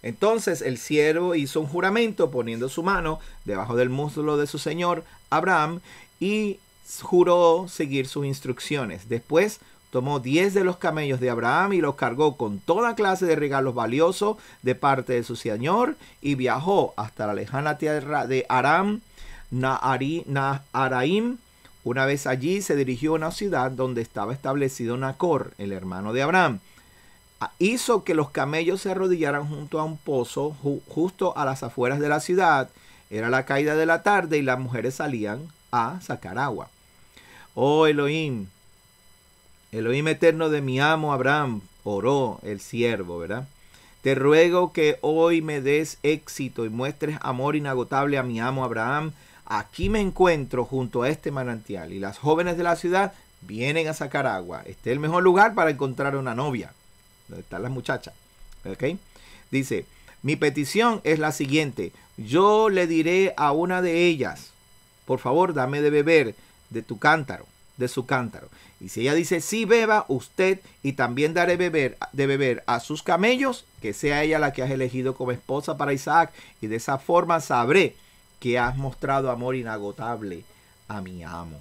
Entonces el siervo hizo un juramento poniendo su mano debajo del muslo de su señor Abraham y juró seguir sus instrucciones. Después tomó diez de los camellos de Abraham y los cargó con toda clase de regalos valiosos de parte de su señor y viajó hasta la lejana tierra de Aram Naharaim. Una vez allí se dirigió a una ciudad donde estaba establecido Nacor, el hermano de Abraham. Ah, hizo que los camellos se arrodillaran junto a un pozo justo a las afueras de la ciudad. Era la caída de la tarde y las mujeres salían a sacar agua. Oh Elohim, Elohim eterno de mi amo Abraham, oró el siervo, ¿verdad? Te ruego que hoy me des éxito y muestres amor inagotable a mi amo Abraham Aquí me encuentro junto a este manantial y las jóvenes de la ciudad vienen a sacar agua. Este es el mejor lugar para encontrar una novia. Donde están las muchachas. Dice, mi petición es la siguiente. Yo le diré a una de ellas, por favor, dame de beber de tu cántaro, de su cántaro. Y si ella dice, sí beba usted y también daré beber, de beber a sus camellos, que sea ella la que has elegido como esposa para Isaac. Y de esa forma sabré que has mostrado amor inagotable a mi amo.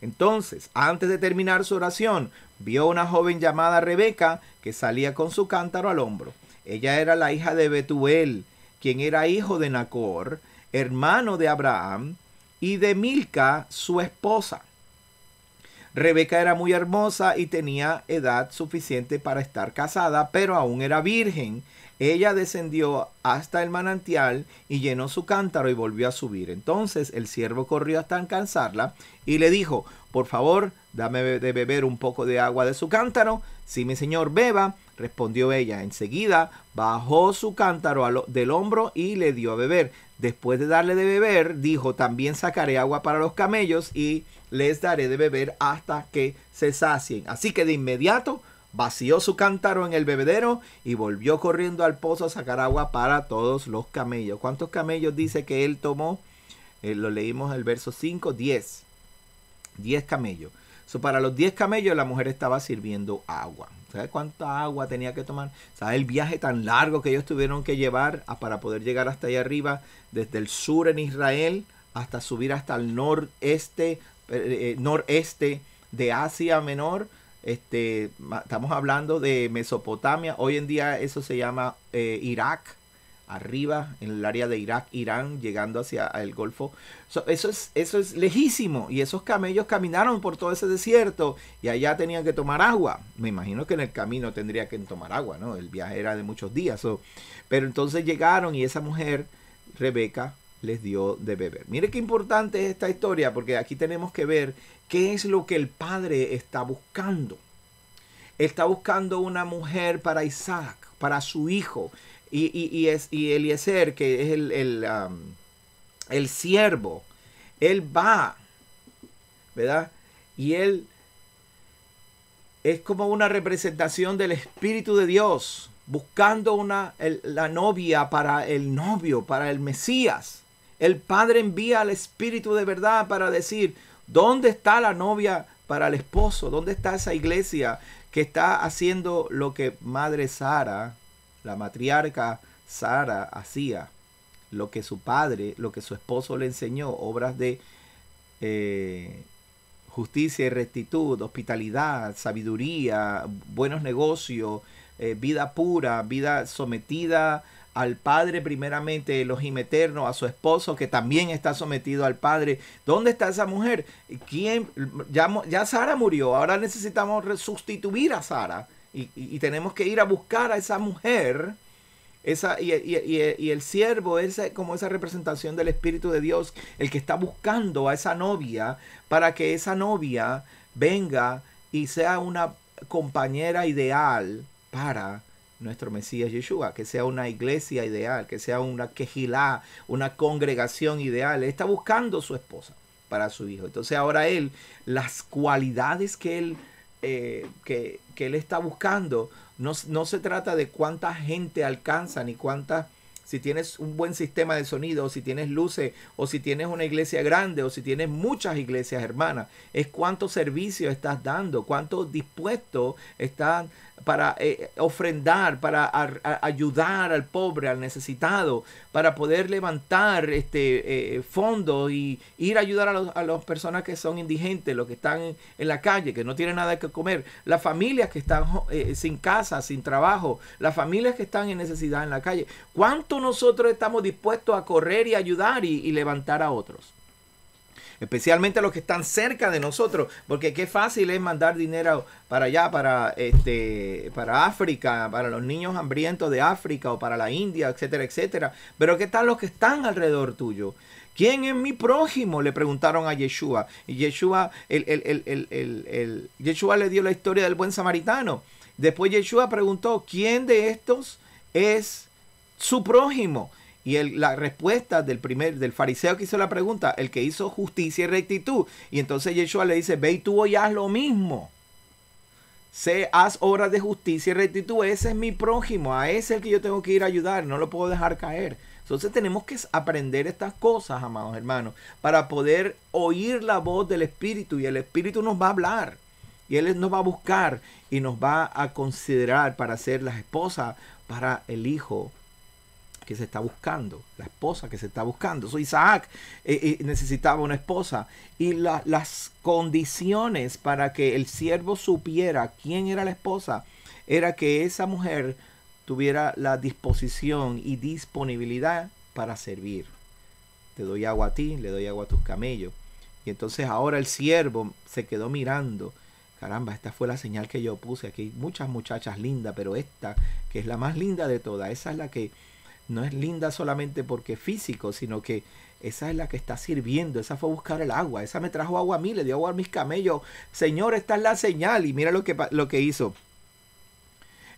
Entonces, antes de terminar su oración, vio una joven llamada Rebeca que salía con su cántaro al hombro. Ella era la hija de Betuel, quien era hijo de Nacor, hermano de Abraham, y de Milca, su esposa. Rebeca era muy hermosa y tenía edad suficiente para estar casada, pero aún era virgen ella descendió hasta el manantial y llenó su cántaro y volvió a subir. Entonces el siervo corrió hasta alcanzarla y le dijo, por favor, dame de beber un poco de agua de su cántaro. Si mi señor beba, respondió ella. Enseguida bajó su cántaro del hombro y le dio a beber. Después de darle de beber, dijo, también sacaré agua para los camellos y les daré de beber hasta que se sacien. Así que de inmediato vació su cántaro en el bebedero y volvió corriendo al pozo a sacar agua para todos los camellos. ¿Cuántos camellos dice que él tomó? Eh, lo leímos en el verso 5, 10. 10 camellos. para los 10 camellos la mujer estaba sirviendo agua. ¿Sabes cuánta agua tenía que tomar? ¿Sabe el viaje tan largo que ellos tuvieron que llevar para poder llegar hasta allá arriba, desde el sur en Israel hasta subir hasta el noreste eh, eh, de Asia Menor? Este, estamos hablando de Mesopotamia. Hoy en día eso se llama eh, Irak. Arriba, en el área de Irak, Irán, llegando hacia el Golfo. eso, es, eso es lejísimo. Y esos camellos caminaron por todo ese desierto y allá tenían que tomar agua. Me imagino que en el camino tendría que tomar agua, ¿no? El viaje era de muchos días. Pero entonces llegaron y esa mujer, Rebeca, les dio de beber. Mire qué importante es esta historia porque aquí tenemos que ver qué es lo que el padre está buscando. Está buscando una mujer para Isaac, para su hijo. Y, es, Eliezer, que es el, el, um, el siervo, él va, ¿verdad? Y él es como una representación del Espíritu de Dios, buscando una, la novia para el novio, para el Mesías. El Padre envía al Espíritu de verdad para decir, ¿dónde está la novia para el esposo? ¿Dónde está esa iglesia que está haciendo lo que Madre Sara, la matriarca Sara, hacía? Lo que su padre, lo que su esposo le enseñó, obras de eh, justicia y rectitud, hospitalidad, sabiduría, buenos negocios, eh, vida pura, vida sometida al Padre primeramente, Elohim eterno, a su esposo que también está sometido al Padre. ¿Dónde está esa mujer? ¿Quién? Ya, ya Sara murió, ahora necesitamos sustituir a Sara y, tenemos que ir a buscar a esa mujer. Esa, y, y el siervo es como esa representación del Espíritu de Dios, el que está buscando a esa novia para que esa novia venga y sea una compañera ideal para nuestro Mesías Yeshua, que sea una iglesia ideal, que sea una quejilá, una congregación ideal. está buscando su esposa para su hijo. Entonces ahora él, las cualidades que él, eh, que, que está buscando, no, no se trata de cuánta gente alcanza ni cuántas si tienes un buen sistema de sonido, o si tienes luces, o si tienes una iglesia grande, o si tienes muchas iglesias hermanas, es cuánto servicio estás dando, cuánto dispuesto estás para eh, ofrendar, para ayudar al pobre, al necesitado, para poder levantar este fondo eh, fondos y ir a ayudar a, las personas que son indigentes, los que están en, la calle, que no tienen nada que comer, las familias que están eh, sin casa, sin trabajo, las familias que están en necesidad en la calle. ¿Cuánto nosotros estamos dispuestos a correr y ayudar y, levantar a otros? especialmente los que están cerca de nosotros, porque qué fácil es mandar dinero para allá, para este, para África, para los niños hambrientos de África o para la India, etcétera, etcétera. Pero qué tal los que están alrededor tuyo. ¿Quién es mi prójimo? Le preguntaron a Yeshua. Y Yeshua, el, el, Yeshua le dio la historia del buen samaritano. Después Yeshua preguntó, ¿quién de estos es su prójimo. Y la respuesta del primer, del fariseo que hizo la pregunta, el que hizo justicia y rectitud. Y entonces Yeshua le dice, ve y tú hoy haz lo mismo. Se haz obras de justicia y rectitud. Ese es mi prójimo, a ese es el que yo tengo que ir a ayudar, no lo puedo dejar caer. Entonces tenemos que aprender estas cosas, amados hermanos, para poder oír la voz del Espíritu y el Espíritu nos va a hablar. Y Él nos va a buscar y nos va a considerar para ser las esposas para el hijo que se está buscando, la esposa que se está buscando. soy Isaac eh, eh, necesitaba una esposa y las condiciones para que el siervo supiera quién era la esposa era que esa mujer tuviera la disposición y disponibilidad para servir. Te doy agua a ti, le doy agua a tus camellos. Y entonces ahora el siervo se quedó mirando. Caramba, esta fue la señal que yo puse. Aquí muchas muchachas lindas, pero esta, que es la más linda de todas, esa es la que no es linda solamente porque es físico, sino que esa es la que está sirviendo, esa fue a buscar el agua, esa me trajo agua a mí, le dio agua a mis camellos. Señor, esta es la señal y mira lo que, lo que hizo.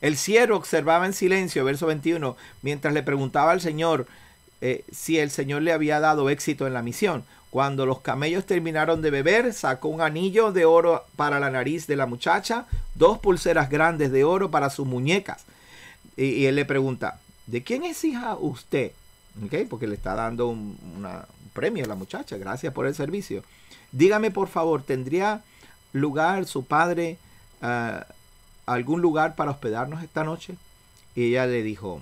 El siervo observaba en silencio, verso 21, mientras le preguntaba al Señor eh, si el Señor le había dado éxito en la misión. Cuando los camellos terminaron de beber, sacó un anillo de oro para la nariz de la muchacha, dos pulseras grandes de oro para sus muñecas. y, y él le pregunta, ¿De quién es hija usted? ¿Okay? Porque le está dando un, premio a la muchacha. Gracias por el servicio. Dígame, por favor, ¿tendría lugar su padre ah, algún lugar para hospedarnos esta noche? Y ella le dijo,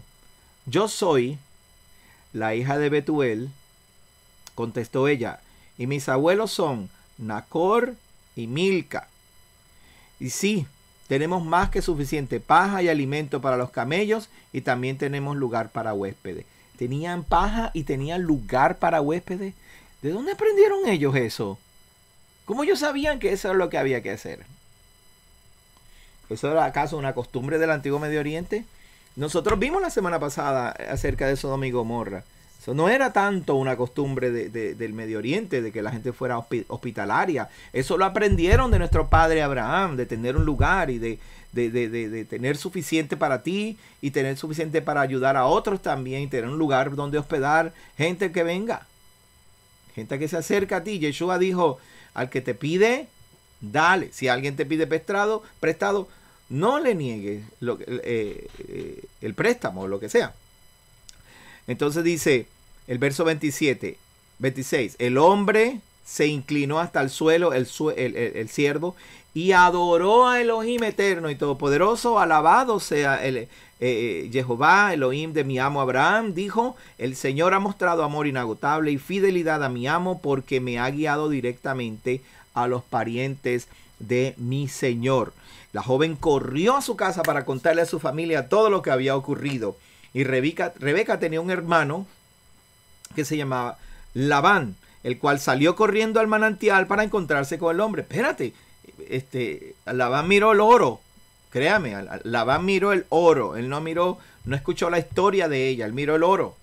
yo soy la hija de Betuel, contestó ella, y mis abuelos son Nacor y Milca. Y sí, tenemos más que suficiente paja y alimento para los camellos y también tenemos lugar para huéspedes. Tenían paja y tenían lugar para huéspedes. ¿De dónde aprendieron ellos eso? ¿Cómo ellos sabían que eso era lo que había que hacer? ¿Eso era acaso una costumbre del antiguo Medio Oriente? Nosotros vimos la semana pasada acerca de eso Domingo Morra. Eso no era tanto una costumbre del Medio Oriente, de que la gente fuera hospitalaria. Eso lo aprendieron de nuestro padre Abraham, de tener un lugar y de, tener suficiente para ti y tener suficiente para ayudar a otros también y tener un lugar donde hospedar gente que venga. Gente que se acerca a ti. Yeshua dijo, al que te pide, dale. Si alguien te pide prestado, prestado no le niegues lo, eh, eh, el préstamo o lo que sea. Entonces dice el verso 27, 26, el hombre se inclinó hasta el suelo, el, el, el, siervo, y adoró a Elohim eterno y todopoderoso, alabado sea el, eh, eh, Jehová, Elohim de mi amo Abraham, dijo, el Señor ha mostrado amor inagotable y fidelidad a mi amo porque me ha guiado directamente a los parientes de mi Señor. La joven corrió a su casa para contarle a su familia todo lo que había ocurrido. Y Rebeca, tenía un hermano que se llamaba Labán, el cual salió corriendo al manantial para encontrarse con el hombre. Espérate, este, Labán miró el oro, créame, Labán miró el oro, él no miró, no escuchó la historia de ella, él miró el oro.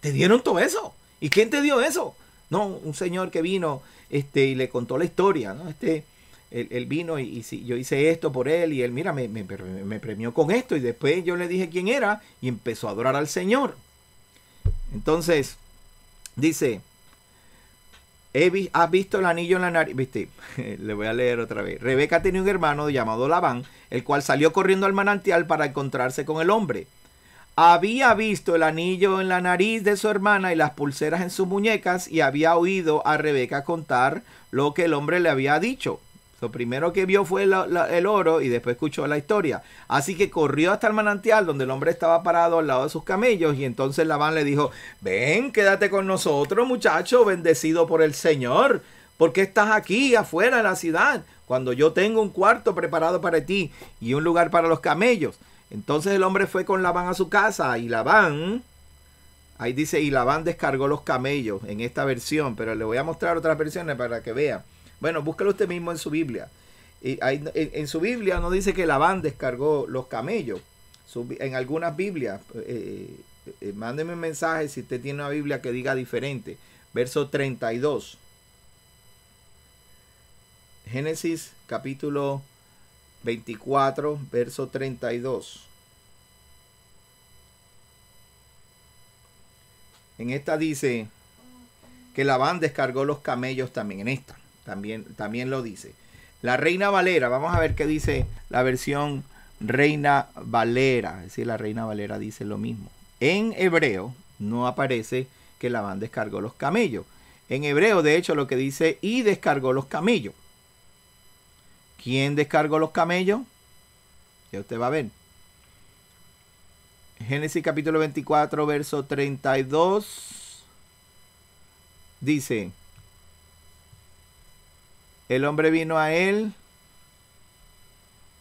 ¿Te dieron todo eso? ¿Y quién te dio eso? No, un señor que vino este, y le contó la historia, ¿no? Este, él, vino y, si, yo hice esto por él y él, mira, me, premió con esto y después yo le dije quién era y empezó a adorar al Señor. Entonces, dice, He, ¿has visto el anillo en la nariz? Viste, le voy a leer otra vez. Rebeca tenía un hermano llamado Labán, el cual salió corriendo al manantial para encontrarse con el hombre. Había visto el anillo en la nariz de su hermana y las pulseras en sus muñecas y había oído a Rebeca contar lo que el hombre le había dicho. Lo primero que vio fue el oro y después escuchó la historia. Así que corrió hasta el manantial donde el hombre estaba parado al lado de sus camellos y entonces Labán le dijo, ven, quédate con nosotros muchacho, bendecido por el Señor. ¿Por qué estás aquí afuera de la ciudad cuando yo tengo un cuarto preparado para ti y un lugar para los camellos? Entonces el hombre fue con Labán a su casa y Labán, ahí dice, y Labán descargó los camellos en esta versión, pero le voy a mostrar otras versiones para que vea. Bueno, búscalo usted mismo en su Biblia. en, su Biblia no dice que Labán descargó los camellos. en algunas Biblias, eh, eh, eh, mándeme un mensaje si usted tiene una Biblia que diga diferente. Verso 32. Génesis capítulo 24, verso 32. En esta dice que Labán descargó los camellos también en esta. También, también lo dice. La Reina Valera, vamos a ver qué dice la versión Reina Valera. Es decir, la Reina Valera dice lo mismo. En hebreo no aparece que Labán descargó los camellos. En hebreo, de hecho, lo que dice y descargó los camellos. ¿Quién descargó los camellos? Ya usted va a ver. Génesis capítulo 24, verso 32. Dice, el hombre vino a él.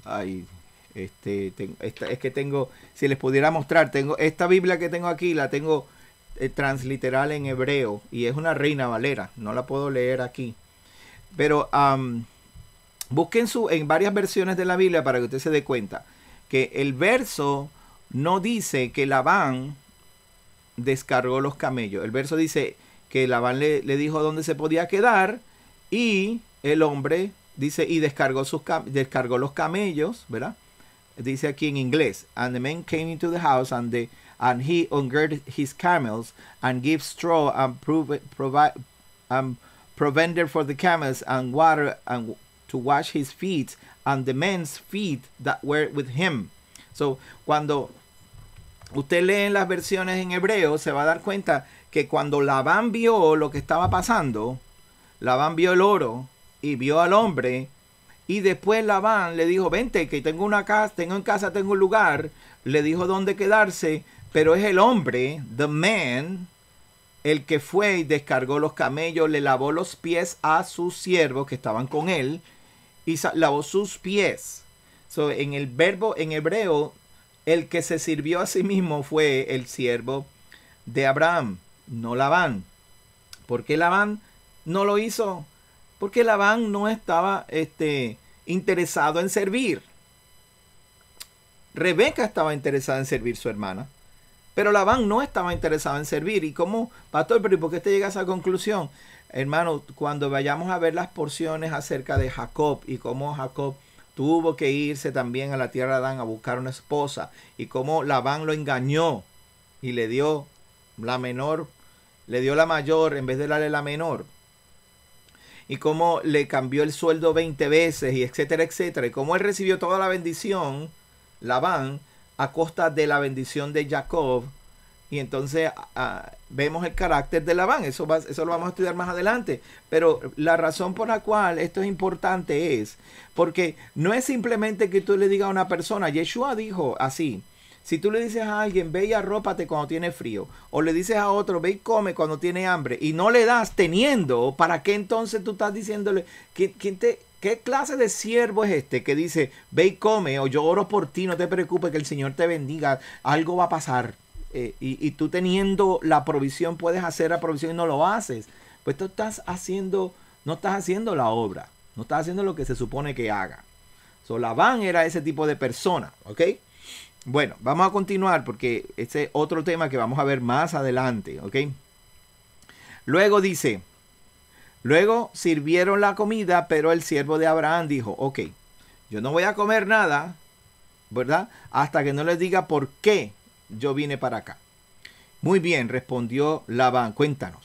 Ay, este, es que tengo, si les pudiera mostrar, tengo esta Biblia que tengo aquí, la tengo eh, transliteral en hebreo y es una reina valera, no la puedo leer aquí. Pero busquen su, en varias versiones de la Biblia para que usted se dé cuenta que el verso no dice que Labán descargó los camellos. El verso dice que Labán le dijo dónde se podía quedar y el hombre dice, y descargó, sus descargó los camellos, ¿verdad? Dice aquí en inglés, and the men came into the house and, and he ungirded his camels and gave straw and, and provender for the camels and water and to wash his feet and the men's feet that were with him. So, cuando usted lee las versiones en hebreo, se va a dar cuenta que cuando Labán vio lo que estaba pasando, Labán vio el oro, y vio al hombre. Y después Labán le dijo, vente, que tengo una casa, tengo en casa, tengo un lugar. Le dijo dónde quedarse, pero es el hombre, the man, el que fue y descargó los camellos, le lavó los pies a sus siervos que estaban con él y lavó sus pies. en el verbo en hebreo, el que se sirvió a sí mismo fue el siervo de Abraham, no Labán. ¿Por qué Labán no lo hizo? porque Labán no estaba este, interesado en servir. Rebeca estaba interesada en servir su hermana, pero Labán no estaba interesado en servir. ¿Y cómo, pastor, pero ¿y por qué te llega a esa conclusión? Hermano, cuando vayamos a ver las porciones acerca de Jacob y cómo Jacob tuvo que irse también a la tierra de Adán a buscar una esposa y cómo Labán lo engañó y le dio la menor, le dio la mayor en vez de darle la menor y cómo le cambió el sueldo 20 veces y etcétera, etcétera. Y cómo él recibió toda la bendición, Labán, a costa de la bendición de Jacob. Y entonces vemos el carácter de Labán. Eso, eso lo vamos a estudiar más adelante. Pero la razón por la cual esto es importante es porque no es simplemente que tú le digas a una persona, Yeshua dijo así, si tú le dices a alguien, ve y arrópate cuando tiene frío, o le dices a otro, ve y come cuando tiene hambre, y no le das teniendo, ¿para qué entonces tú estás diciéndole, ¿qué clase de siervo es este que dice, ve y come, o yo oro por ti, no te preocupes, que el Señor te bendiga, algo va a pasar? Eh, y, tú teniendo la provisión, puedes hacer la provisión y no lo haces. Pues tú estás haciendo, no estás haciendo la obra, no estás haciendo lo que se supone que haga. So, era ese tipo de persona, ¿ok? Bueno, vamos a continuar porque este es otro tema que vamos a ver más adelante, ¿ok? Luego dice, luego sirvieron la comida, pero el siervo de Abraham dijo, ok, yo no voy a comer nada, ¿verdad? Hasta que no les diga por qué yo vine para acá. Muy bien, respondió Labán, cuéntanos.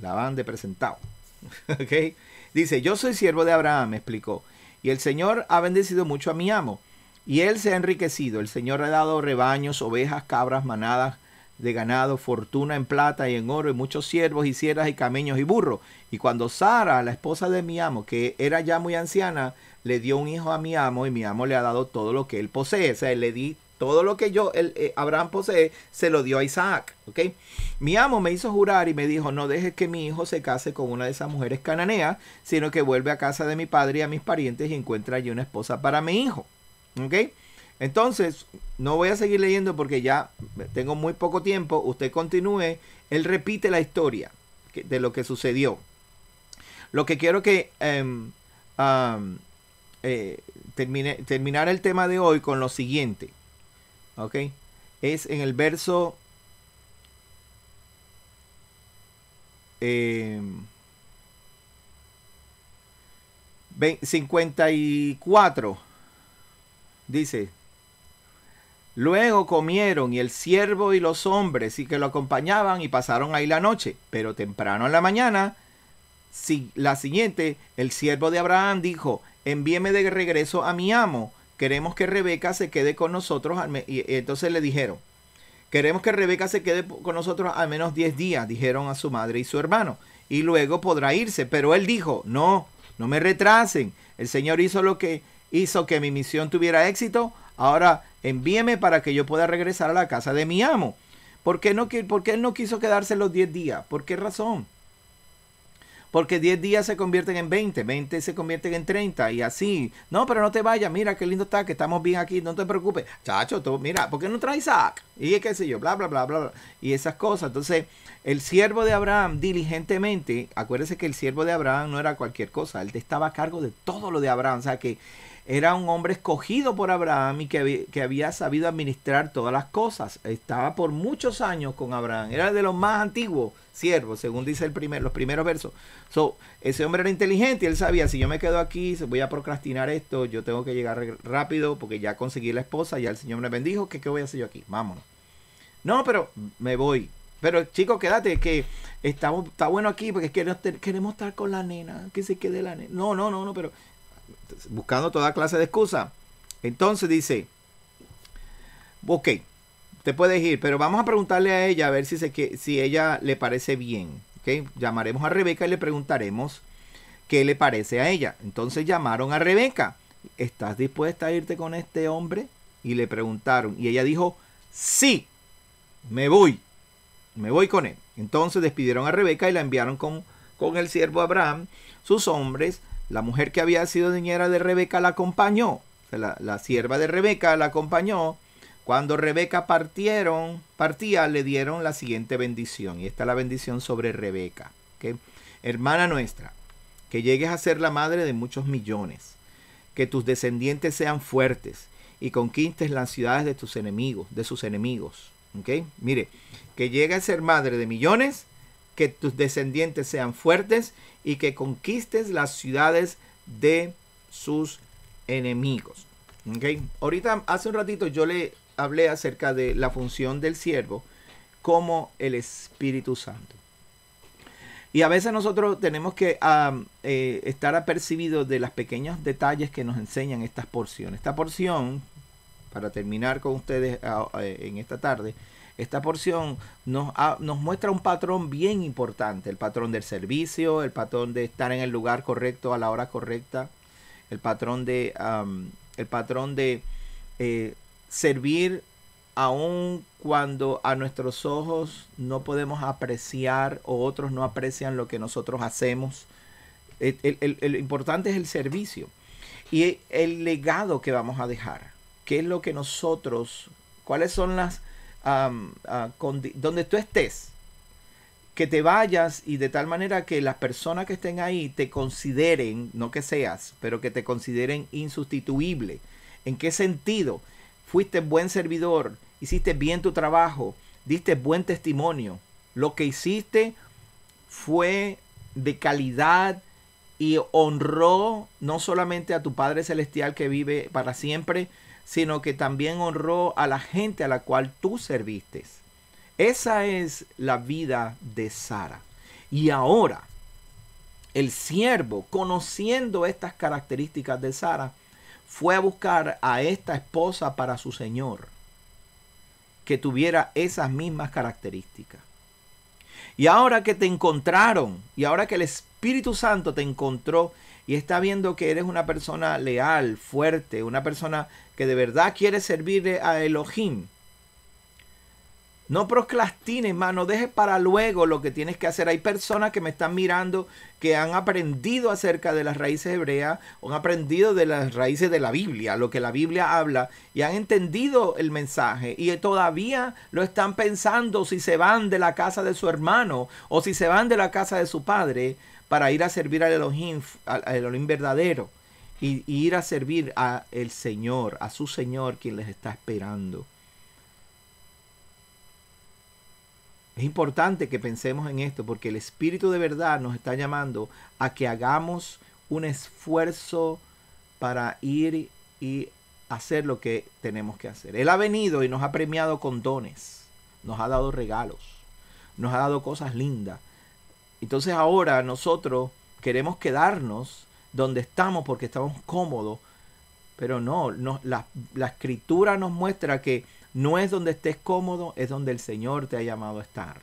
Labán de presentado, ¿ok? Dice, yo soy siervo de Abraham, me explicó, y el Señor ha bendecido mucho a mi amo y él se ha enriquecido. El Señor ha dado rebaños, ovejas, cabras, manadas de ganado, fortuna en plata y en oro, y muchos siervos y sierras y cameños y burros. Y cuando Sara, la esposa de mi amo, que era ya muy anciana, le dio un hijo a mi amo, y mi amo le ha dado todo lo que él posee. O sea, él le di todo lo que yo, el, eh, Abraham posee, se lo dio a Isaac. Mi amo me hizo jurar y me dijo, no dejes que mi hijo se case con una de esas mujeres cananeas, sino que vuelve a casa de mi padre y a mis parientes y encuentra allí una esposa para mi hijo. ¿Ok? Entonces, no voy a seguir leyendo porque ya tengo muy poco tiempo. Usted continúe. Él repite la historia de lo que sucedió. Lo que quiero que em, eh, termine, terminar el tema de hoy con lo siguiente. ¿Ok? Es en el verso... 54 em, Dice, luego comieron y el siervo y los hombres y que lo acompañaban y pasaron ahí la noche, pero temprano en la mañana, si, la siguiente, el siervo de Abraham dijo, envíeme de regreso a mi amo, queremos que Rebeca se quede con nosotros, y entonces le dijeron, Queremos que Rebeca se quede con nosotros al menos 10 días, dijeron a su madre y su hermano, y luego podrá irse. Pero él dijo, no, no me retrasen. El Señor hizo lo que hizo que mi misión tuviera éxito, ahora envíeme para que yo pueda regresar a la casa de mi amo. ¿Por qué, no, por qué él no quiso quedarse los 10 días? ¿Por qué razón? Porque 10 días se convierten en 20, 20 se convierten en 30 y así. No, pero no te vayas, mira qué lindo está, que estamos bien aquí, no te preocupes. Chacho, mira, ¿por qué no traes Isaac? Y qué sé yo, bla, bla, bla, bla, bla. Y esas cosas. Entonces, el siervo de Abraham diligentemente, acuérdese que el siervo de Abraham no era cualquier cosa, él estaba a cargo de todo lo de Abraham. O sea que era un hombre escogido por Abraham y que, había sabido administrar todas las cosas. Estaba por muchos años con Abraham. Era de los más antiguos siervos, según dice el primer, los primeros versos. So, ese hombre era inteligente y él sabía, si yo me quedo aquí, voy a procrastinar esto, yo tengo que llegar rápido porque ya conseguí la esposa, ya el Señor me bendijo, ¿qué, qué voy a hacer yo aquí? Vámonos. No, pero me voy. Pero chicos, quédate, que estamos, está bueno aquí porque queremos, queremos estar con la nena, que se quede la nena. No, no, no, no, pero buscando toda clase de excusa. Entonces dice, ok, te puedes ir, pero vamos a preguntarle a ella a ver si, se, si ella le parece bien. ¿okay? Llamaremos a Rebeca y le preguntaremos qué le parece a ella. Entonces llamaron a Rebeca, ¿estás dispuesta a irte con este hombre? Y le preguntaron, y ella dijo, sí, me voy, me voy con él. Entonces despidieron a Rebeca y la enviaron con, con el siervo Abraham, sus hombres, la mujer que había sido niñera de Rebeca la acompañó. La, sierva de Rebeca la acompañó. Cuando Rebeca partieron, partía, le dieron la siguiente bendición. Y esta es la bendición sobre Rebeca. Hermana nuestra, que llegues a ser la madre de muchos millones. Que tus descendientes sean fuertes y conquistes las ciudades de tus enemigos, de sus enemigos. Mire, que llegue a ser madre de millones que tus descendientes sean fuertes y que conquistes las ciudades de sus enemigos. Ahorita, hace un ratito yo le hablé acerca de la función del siervo como el Espíritu Santo. Y a veces nosotros tenemos que ah, eh, estar apercibidos de los pequeños detalles que nos enseñan estas porciones. Esta porción, para terminar con ustedes ah, eh, en esta tarde, esta porción nos, nos muestra un patrón bien importante, el patrón del servicio, el patrón de estar en el lugar correcto a la hora correcta, el patrón de, el patrón de eh, servir aun cuando a nuestros ojos no podemos apreciar o otros no aprecian lo que nosotros hacemos. El, el, importante es el servicio y el legado que vamos a dejar. ¿Qué es lo que nosotros, cuáles son las donde tú estés, que te vayas y de tal manera que las personas que estén ahí te consideren, no que seas, pero que te consideren insustituible. ¿En qué sentido? Fuiste buen servidor, hiciste bien tu trabajo, diste buen testimonio. Lo que hiciste fue de calidad y honró no solamente a tu Padre Celestial que vive para siempre, sino que también honró a la gente a la cual tú serviste. Esa es la vida de Sara. Y ahora, el siervo, conociendo estas características de Sara, fue a buscar a esta esposa para su señor, que tuviera esas mismas características. Y ahora que te encontraron, y ahora que el Espíritu Santo te encontró y está viendo que eres una persona leal, fuerte, una persona que de verdad quiere servirle a Elohim. No procrastines, hermano, deje dejes para luego lo que tienes que hacer. Hay personas que me están mirando que han aprendido acerca de las raíces hebreas, o han aprendido de las raíces de la Biblia, lo que la Biblia habla, y han entendido el mensaje, y todavía lo están pensando si se van de la casa de su hermano o si se van de la casa de su padre para ir a servir al Elohim, al verdadero y, ir a servir al Señor, a su Señor quien les está esperando. Es importante que pensemos en esto porque el Espíritu de verdad nos está llamando a que hagamos un esfuerzo para ir y hacer lo que tenemos que hacer. Él ha venido y nos ha premiado con dones, nos ha dado regalos, nos ha dado cosas lindas, entonces ahora nosotros queremos quedarnos donde estamos porque estamos cómodos, pero no, la, la escritura nos muestra que no es donde estés cómodo, es donde el Señor te ha llamado a estar.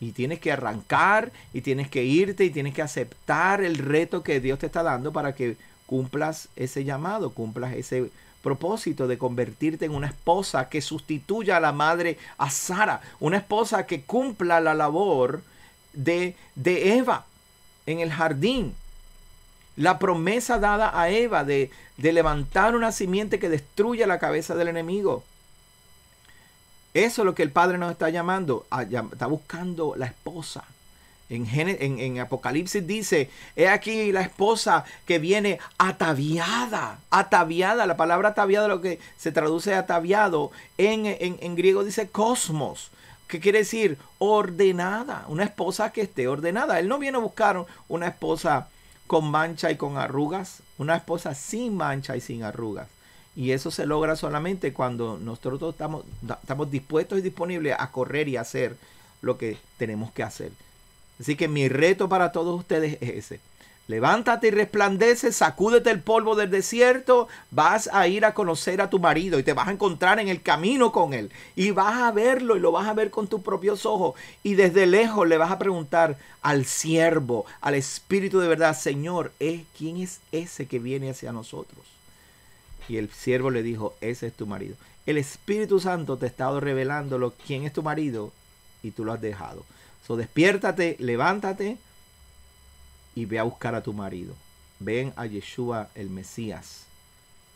Y tienes que arrancar y tienes que irte y tienes que aceptar el reto que Dios te está dando para que cumplas ese llamado, cumplas ese propósito de convertirte en una esposa que sustituya a la madre a Sara, una esposa que cumpla la labor de, Eva en el jardín. La promesa dada a Eva de, de levantar una simiente que destruya la cabeza del enemigo. Eso es lo que el Padre nos está llamando. Está buscando la esposa. En, en, en, Apocalipsis dice, he aquí la esposa que viene ataviada, ataviada, la palabra ataviada lo que se traduce ataviado, en, en griego dice cosmos, ¿Qué quiere decir? Ordenada. Una esposa que esté ordenada. Él no viene a buscar una esposa con mancha y con arrugas. Una esposa sin mancha y sin arrugas. Y eso se logra solamente cuando nosotros estamos, estamos dispuestos y disponibles a correr y hacer lo que tenemos que hacer. Así que mi reto para todos ustedes es ese Levántate y resplandece, sacúdete el polvo del desierto, vas a ir a conocer a tu marido y te vas a encontrar en el camino con él. Y vas a verlo y lo vas a ver con tus propios ojos. Y desde lejos le vas a preguntar al siervo, al Espíritu de verdad, Señor, ¿eh? ¿quién es ese que viene hacia nosotros? Y el siervo le dijo, ese es tu marido. El Espíritu Santo te ha estado revelándolo quién es tu marido y tú lo has dejado. So, despiértate, levántate y ve a buscar a tu marido. Ven a Yeshua el Mesías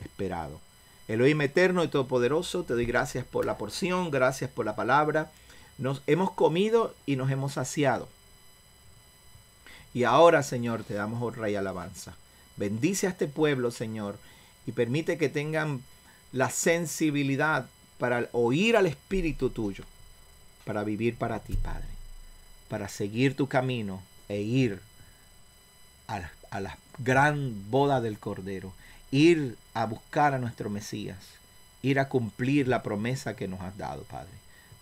esperado. Elohim eterno y todopoderoso, te doy gracias por la porción, gracias por la palabra. Nos hemos comido y nos hemos saciado. Y ahora, Señor, te damos honra y alabanza. Bendice a este pueblo, Señor, y permite que tengan la sensibilidad para oír al Espíritu tuyo, para vivir para ti, Padre, para seguir tu camino e ir a, la gran boda del Cordero, ir a buscar a nuestro Mesías, ir a cumplir la promesa que nos has dado, Padre.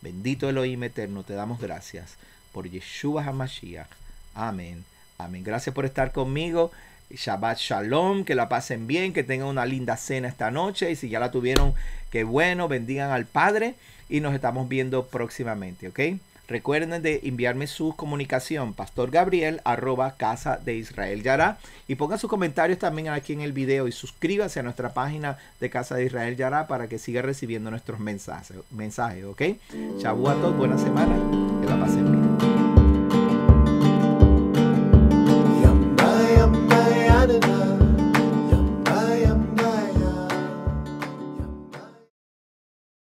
Bendito el Elohim eterno, te damos gracias por Yeshua HaMashiach. Amén. Amén. Gracias por estar conmigo. Shabbat Shalom, que la pasen bien, que tengan una linda cena esta noche y si ya la tuvieron, qué bueno, bendigan al Padre y nos estamos viendo próximamente, ¿ok? Recuerden de enviarme su comunicación, Gabriel arroba casa de Israel Yara Y pongan sus comentarios también aquí en el video y suscríbase a nuestra página de Casa de Israel Yara para que siga recibiendo nuestros mensajes, mensajes ¿ok? a todos, buena semana, que la pasen bien.